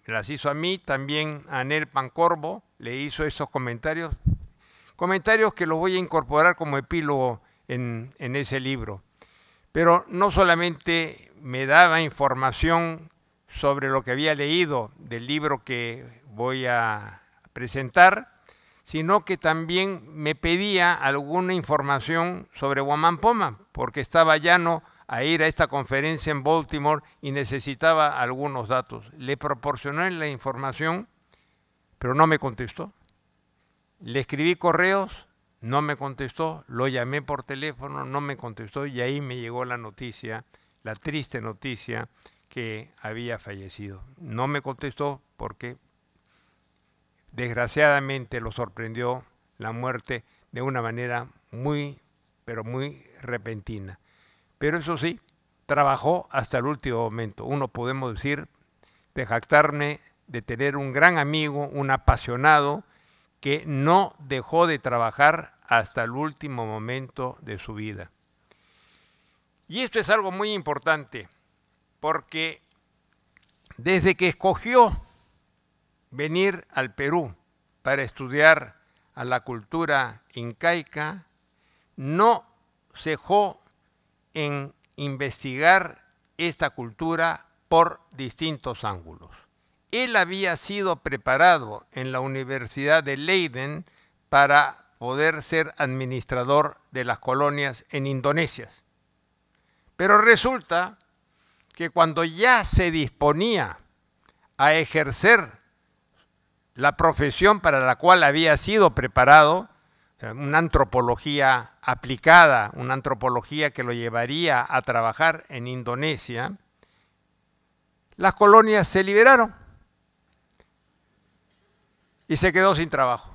las hizo a mí, también a Anel Pancorbo, le hizo esos comentarios, comentarios que los voy a incorporar como epílogo en, en ese libro. Pero no solamente me daba información sobre lo que había leído del libro que voy a presentar, sino que también me pedía alguna información sobre Guamán Poma, porque estaba llano a ir a esta conferencia en Baltimore y necesitaba algunos datos. Le proporcioné la información, pero no me contestó. Le escribí correos, no me contestó. Lo llamé por teléfono, no me contestó y ahí me llegó la noticia la triste noticia que había fallecido. No me contestó porque desgraciadamente lo sorprendió la muerte de una manera muy, pero muy repentina. Pero eso sí, trabajó hasta el último momento. Uno podemos decir, de jactarme de tener un gran amigo, un apasionado, que no dejó de trabajar hasta el último momento de su vida. Y esto es algo muy importante, porque desde que escogió venir al Perú para estudiar a la cultura incaica, no cejó en investigar esta cultura por distintos ángulos. Él había sido preparado en la Universidad de Leiden para poder ser administrador de las colonias en Indonesia. Pero resulta que cuando ya se disponía a ejercer la profesión para la cual había sido preparado, eh, una antropología aplicada, una antropología que lo llevaría a trabajar en Indonesia, las colonias se liberaron y se quedó sin trabajo.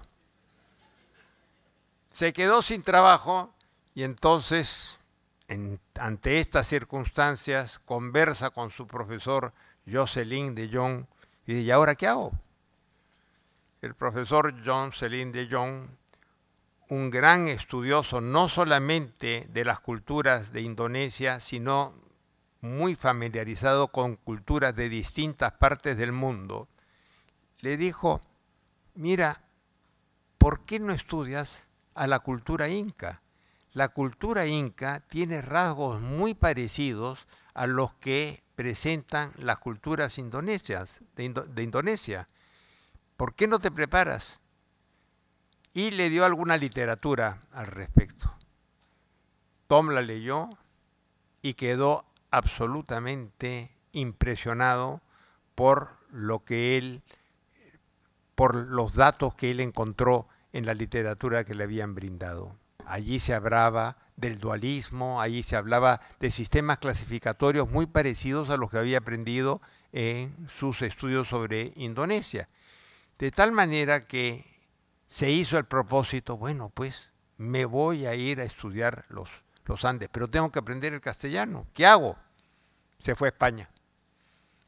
Se quedó sin trabajo y entonces, en ante estas circunstancias, conversa con su profesor Jocelyn de Jong y dice, ¿y ahora qué hago? El profesor John de Jong, un gran estudioso no solamente de las culturas de Indonesia, sino muy familiarizado con culturas de distintas partes del mundo, le dijo, mira, ¿por qué no estudias a la cultura inca? La cultura inca tiene rasgos muy parecidos a los que presentan las culturas indonesias, de, Indonesia. ¿Por qué no te preparas? Y le dio alguna literatura al respecto. Tom la leyó y quedó absolutamente impresionado por lo que él, por los datos que él encontró en la literatura que le habían brindado. Allí se hablaba del dualismo, allí se hablaba de sistemas clasificatorios muy parecidos a los que había aprendido en sus estudios sobre Indonesia. De tal manera que se hizo el propósito, bueno, pues me voy a ir a estudiar los, los Andes, pero tengo que aprender el castellano. ¿Qué hago? Se fue a España.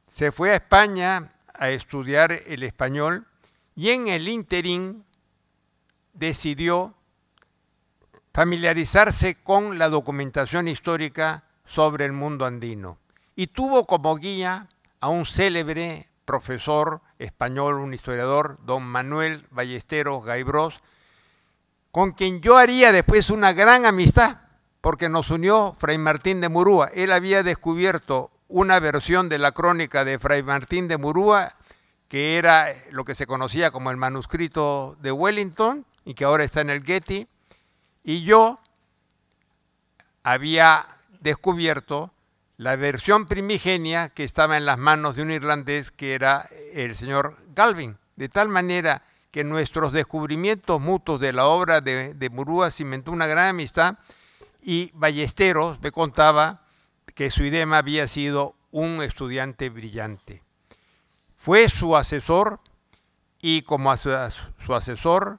Se fue a España a estudiar el español y en el interín decidió familiarizarse con la documentación histórica sobre el mundo andino y tuvo como guía a un célebre profesor español, un historiador, don Manuel Ballesteros Gaibrós, con quien yo haría después una gran amistad, porque nos unió Fray Martín de Murúa. Él había descubierto una versión de la crónica de Fray Martín de Murúa, que era lo que se conocía como el manuscrito de Wellington y que ahora está en el Getty y yo había descubierto la versión primigenia que estaba en las manos de un irlandés que era el señor Galvin. De tal manera que nuestros descubrimientos mutuos de la obra de, Murúa cimentó una gran amistad y Ballesteros me contaba que su idema había sido un estudiante brillante. Fue su asesor y como su asesor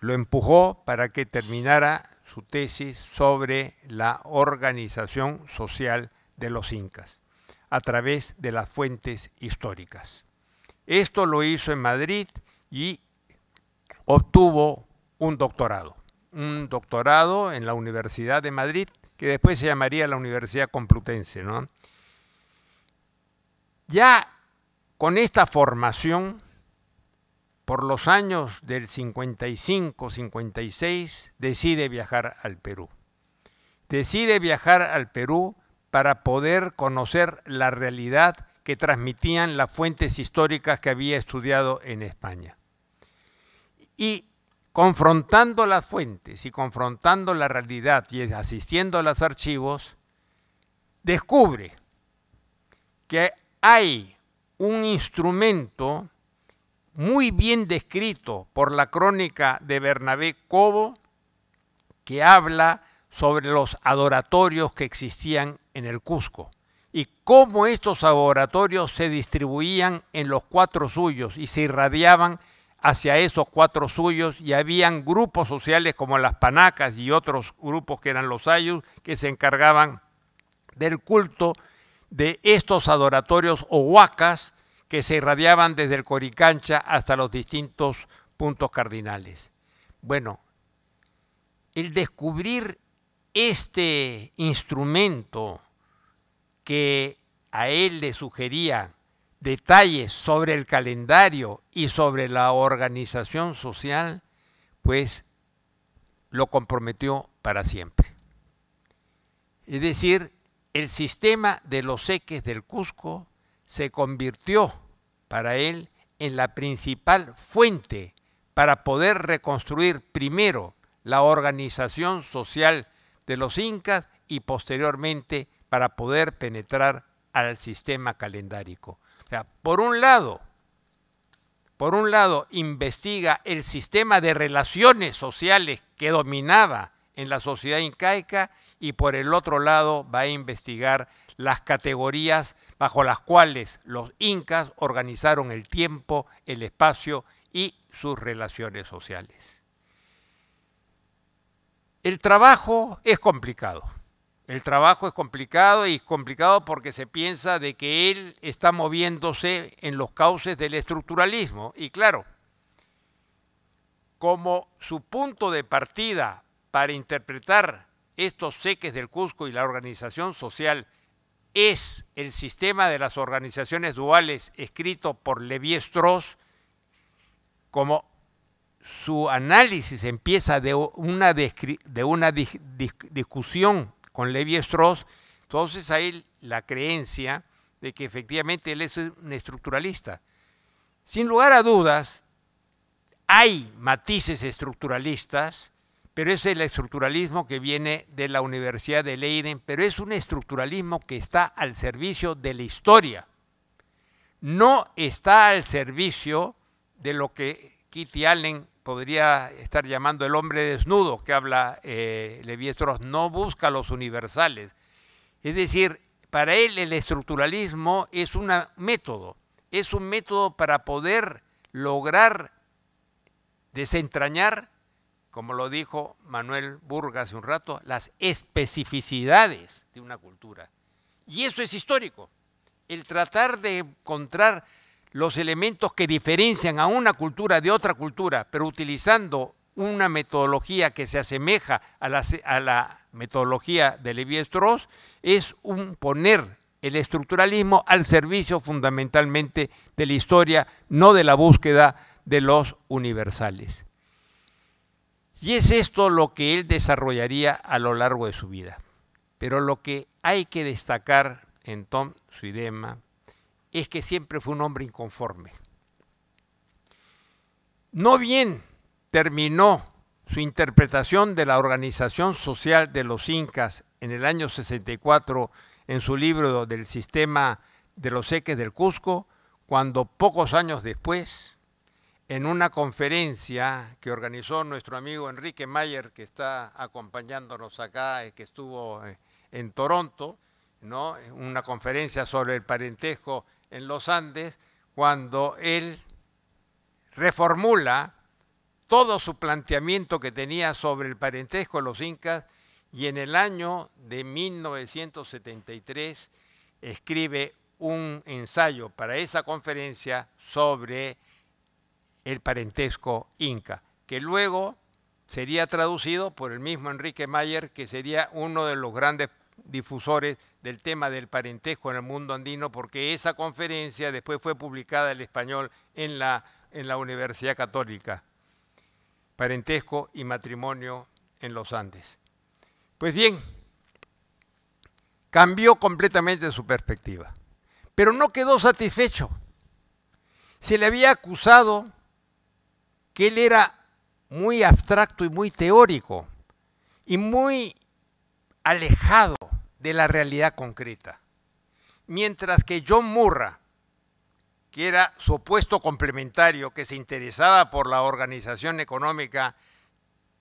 lo empujó para que terminara su tesis sobre la organización social de los incas a través de las fuentes históricas. Esto lo hizo en Madrid y obtuvo un doctorado, un doctorado en la Universidad de Madrid, que después se llamaría la Universidad Complutense. Ya con esta formación por los años del 55-56 decide viajar al Perú. Decide viajar al Perú para poder conocer la realidad que transmitían las fuentes históricas que había estudiado en España. Y confrontando las fuentes y confrontando la realidad y asistiendo a los archivos, descubre que hay un instrumento muy bien descrito por la crónica de Bernabé Cobo, que habla sobre los adoratorios que existían en el Cusco y cómo estos adoratorios se distribuían en los cuatro suyos y se irradiaban hacia esos cuatro suyos y habían grupos sociales como las panacas y otros grupos que eran los ayus que se encargaban del culto de estos adoratorios o huacas que se irradiaban desde el Coricancha hasta los distintos puntos cardinales. Bueno, el descubrir este instrumento que a él le sugería detalles sobre el calendario y sobre la organización social, pues lo comprometió para siempre. Es decir, el sistema de los seques del Cusco se convirtió para él en la principal fuente para poder reconstruir primero la organización social de los incas y posteriormente para poder penetrar al sistema calendárico. O sea, por un lado, por un lado investiga el sistema de relaciones sociales que dominaba en la sociedad incaica y por el otro lado va a investigar las categorías bajo las cuales los incas organizaron el tiempo, el espacio y sus relaciones sociales. El trabajo es complicado. El trabajo es complicado y es complicado porque se piensa de que él está moviéndose en los cauces del estructuralismo. Y claro, como su punto de partida para interpretar estos seques del Cusco y la organización social es el sistema de las organizaciones duales escrito por Levi-Strauss, como su análisis empieza de una, de una discusión con Levi-Strauss, entonces hay la creencia de que efectivamente él es un estructuralista. Sin lugar a dudas, hay matices estructuralistas, pero es el estructuralismo que viene de la Universidad de Leiden, pero es un estructuralismo que está al servicio de la historia. No está al servicio de lo que Kitty Allen podría estar llamando el hombre desnudo que habla eh, Levi-Strauss, no busca los universales. Es decir, para él el estructuralismo es un método, es un método para poder lograr desentrañar como lo dijo Manuel Burga hace un rato, las especificidades de una cultura. Y eso es histórico. El tratar de encontrar los elementos que diferencian a una cultura de otra cultura, pero utilizando una metodología que se asemeja a la, metodología de Levi-Strauss, es un poner el estructuralismo al servicio fundamentalmente de la historia, no de la búsqueda de los universales. Y es esto lo que él desarrollaría a lo largo de su vida. Pero lo que hay que destacar en Tom Suidema es que siempre fue un hombre inconforme. No bien terminó su interpretación de la organización social de los incas en el año 64 en su libro del sistema de los seques del Cusco, cuando pocos años después en una conferencia que organizó nuestro amigo Enrique Mayer, que está acompañándonos acá, eh, que estuvo eh, en Toronto, ¿no? una conferencia sobre el parentesco en los Andes, cuando él reformula todo su planteamiento que tenía sobre el parentesco de los incas y en el año de 1973 escribe un ensayo para esa conferencia sobre el parentesco inca, que luego sería traducido por el mismo Enrique Mayer, que sería uno de los grandes difusores del tema del parentesco en el mundo andino, porque esa conferencia después fue publicada en español en la, en la Universidad Católica, Parentesco y Matrimonio en los Andes. Pues bien, cambió completamente su perspectiva, pero no quedó satisfecho. Se le había acusado que él era muy abstracto y muy teórico y muy alejado de la realidad concreta. Mientras que John Murra, que era su opuesto complementario, que se interesaba por la organización económica,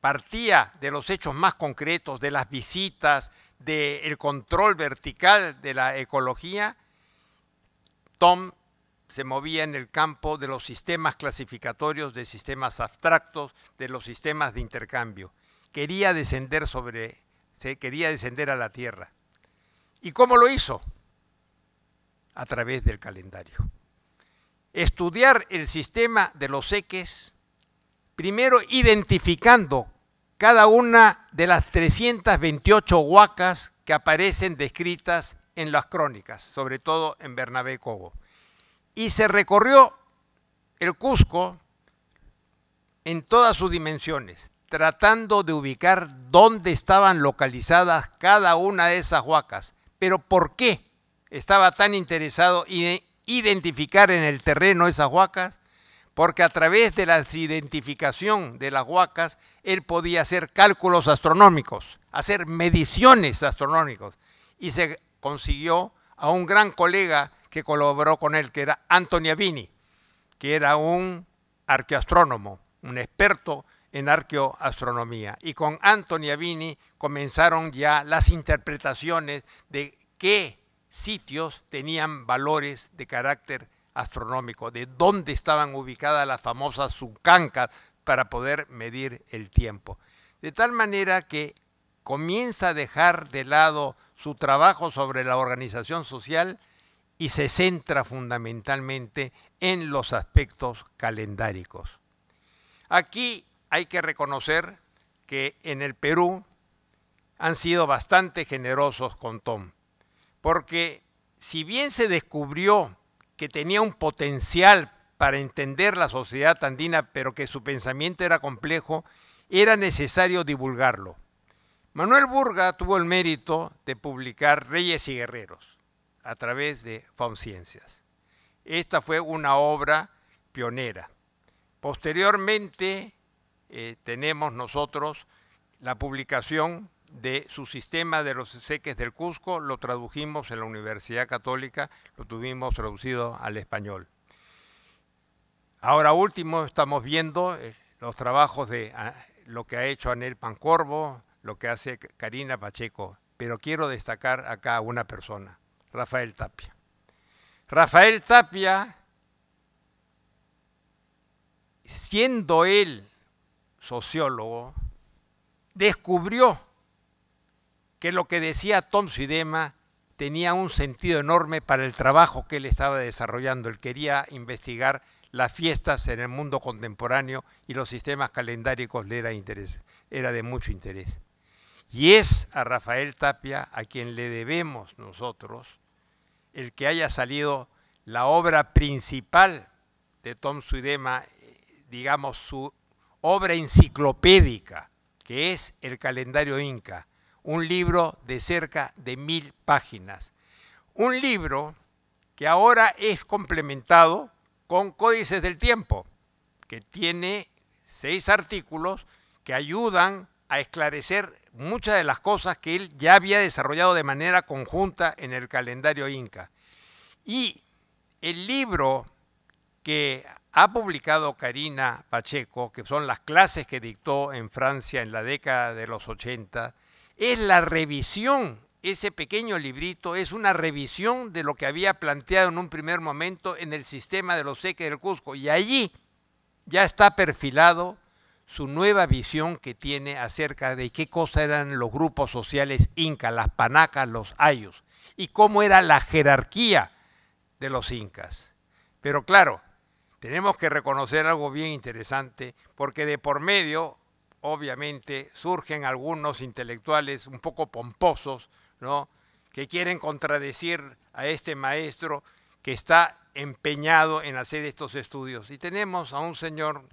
partía de los hechos más concretos, de las visitas, del control vertical de la ecología, Tom se movía en el campo de los sistemas clasificatorios, de sistemas abstractos, de los sistemas de intercambio. Quería descender sobre, se quería descender a la Tierra. ¿Y cómo lo hizo? A través del calendario. Estudiar el sistema de los eques, primero identificando cada una de las 328 huacas que aparecen descritas en las crónicas, sobre todo en Bernabé Cobo y se recorrió el Cusco en todas sus dimensiones, tratando de ubicar dónde estaban localizadas cada una de esas huacas, pero por qué estaba tan interesado en identificar en el terreno esas huacas, porque a través de la identificación de las huacas, él podía hacer cálculos astronómicos, hacer mediciones astronómicas, y se consiguió a un gran colega que colaboró con él, que era Antonio Avini, que era un arqueoastrónomo, un experto en arqueoastronomía. Y con Antonio Avini comenzaron ya las interpretaciones de qué sitios tenían valores de carácter astronómico, de dónde estaban ubicadas las famosas sucancas para poder medir el tiempo. De tal manera que comienza a dejar de lado su trabajo sobre la organización social y se centra fundamentalmente en los aspectos calendáricos. Aquí hay que reconocer que en el Perú han sido bastante generosos con Tom, porque si bien se descubrió que tenía un potencial para entender la sociedad andina, pero que su pensamiento era complejo, era necesario divulgarlo. Manuel Burga tuvo el mérito de publicar Reyes y Guerreros a través de Ciencias. Esta fue una obra pionera. Posteriormente eh, tenemos nosotros la publicación de su sistema de los seques del Cusco, lo tradujimos en la Universidad Católica, lo tuvimos traducido al español. Ahora último estamos viendo eh, los trabajos de ah, lo que ha hecho Anel Pancorbo, lo que hace Karina Pacheco, pero quiero destacar acá a una persona, Rafael Tapia. Rafael Tapia, siendo él sociólogo, descubrió que lo que decía Tom Sidema tenía un sentido enorme para el trabajo que él estaba desarrollando. Él quería investigar las fiestas en el mundo contemporáneo y los sistemas calendáricos le era, interés, era de mucho interés. Y es a Rafael Tapia a quien le debemos nosotros el que haya salido la obra principal de Tom Suidema, digamos su obra enciclopédica, que es el calendario inca, un libro de cerca de mil páginas. Un libro que ahora es complementado con Códices del Tiempo, que tiene seis artículos que ayudan esclarecer muchas de las cosas que él ya había desarrollado de manera conjunta en el calendario inca. Y el libro que ha publicado Karina Pacheco, que son las clases que dictó en Francia en la década de los 80, es la revisión, ese pequeño librito es una revisión de lo que había planteado en un primer momento en el sistema de los seques del Cusco. Y allí ya está perfilado su nueva visión que tiene acerca de qué cosa eran los grupos sociales incas, las panacas, los ayos, y cómo era la jerarquía de los incas. Pero claro, tenemos que reconocer algo bien interesante, porque de por medio, obviamente, surgen algunos intelectuales un poco pomposos, ¿no? que quieren contradecir a este maestro que está empeñado en hacer estos estudios. Y tenemos a un señor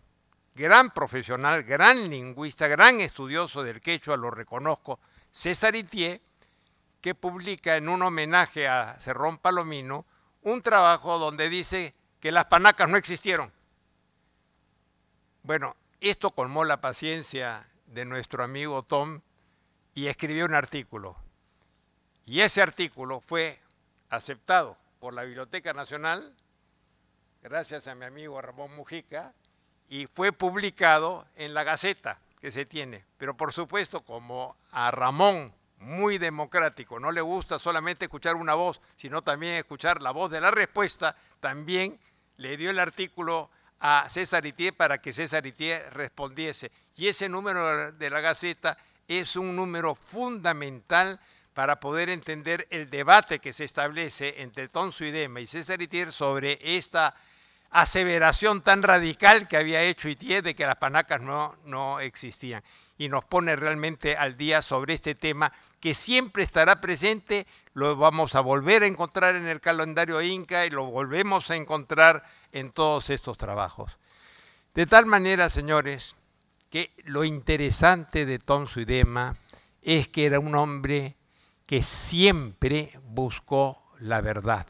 gran profesional, gran lingüista, gran estudioso del quechua, lo reconozco, César Itié, que publica en un homenaje a Cerrón Palomino un trabajo donde dice que las panacas no existieron. Bueno, esto colmó la paciencia de nuestro amigo Tom y escribió un artículo. Y ese artículo fue aceptado por la Biblioteca Nacional, gracias a mi amigo Ramón Mujica, y fue publicado en la Gaceta que se tiene. Pero por supuesto, como a Ramón, muy democrático, no le gusta solamente escuchar una voz, sino también escuchar la voz de la respuesta, también le dio el artículo a César Itier para que César Itier respondiese. Y ese número de la Gaceta es un número fundamental para poder entender el debate que se establece entre Tonso y Dema y César Itier sobre esta aseveración tan radical que había hecho Itié de que las panacas no, no existían. Y nos pone realmente al día sobre este tema que siempre estará presente, lo vamos a volver a encontrar en el calendario inca y lo volvemos a encontrar en todos estos trabajos. De tal manera, señores, que lo interesante de Suidema es que era un hombre que siempre buscó la verdad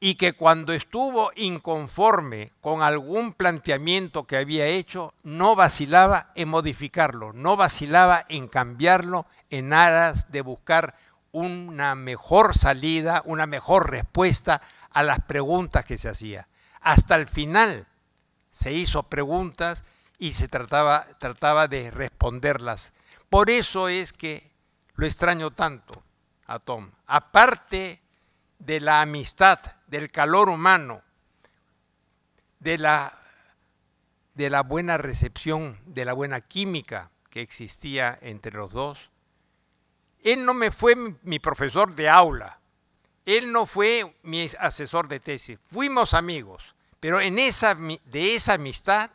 y que cuando estuvo inconforme con algún planteamiento que había hecho, no vacilaba en modificarlo, no vacilaba en cambiarlo en aras de buscar una mejor salida, una mejor respuesta a las preguntas que se hacía. Hasta el final se hizo preguntas y se trataba, trataba de responderlas. Por eso es que lo extraño tanto a Tom. Aparte de la amistad del calor humano, de la, de la buena recepción, de la buena química que existía entre los dos. Él no me fue mi profesor de aula, él no fue mi asesor de tesis, fuimos amigos, pero en esa, de esa amistad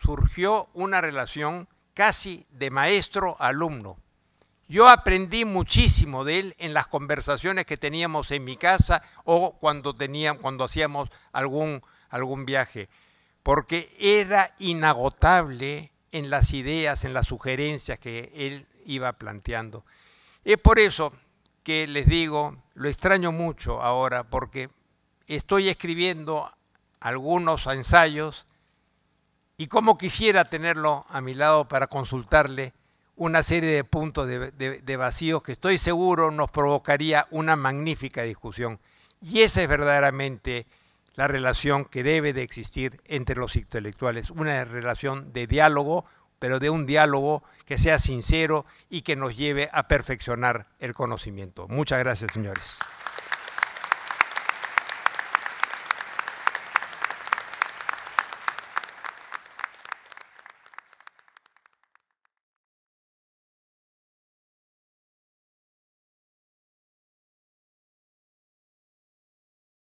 surgió una relación casi de maestro-alumno, yo aprendí muchísimo de él en las conversaciones que teníamos en mi casa o cuando, cuando hacíamos algún, algún viaje, porque era inagotable en las ideas, en las sugerencias que él iba planteando. Es por eso que les digo, lo extraño mucho ahora, porque estoy escribiendo algunos ensayos y como quisiera tenerlo a mi lado para consultarle una serie de puntos de, vacíos que estoy seguro nos provocaría una magnífica discusión. Y esa es verdaderamente la relación que debe de existir entre los intelectuales, una relación de diálogo, pero de un diálogo que sea sincero y que nos lleve a perfeccionar el conocimiento. Muchas gracias, señores.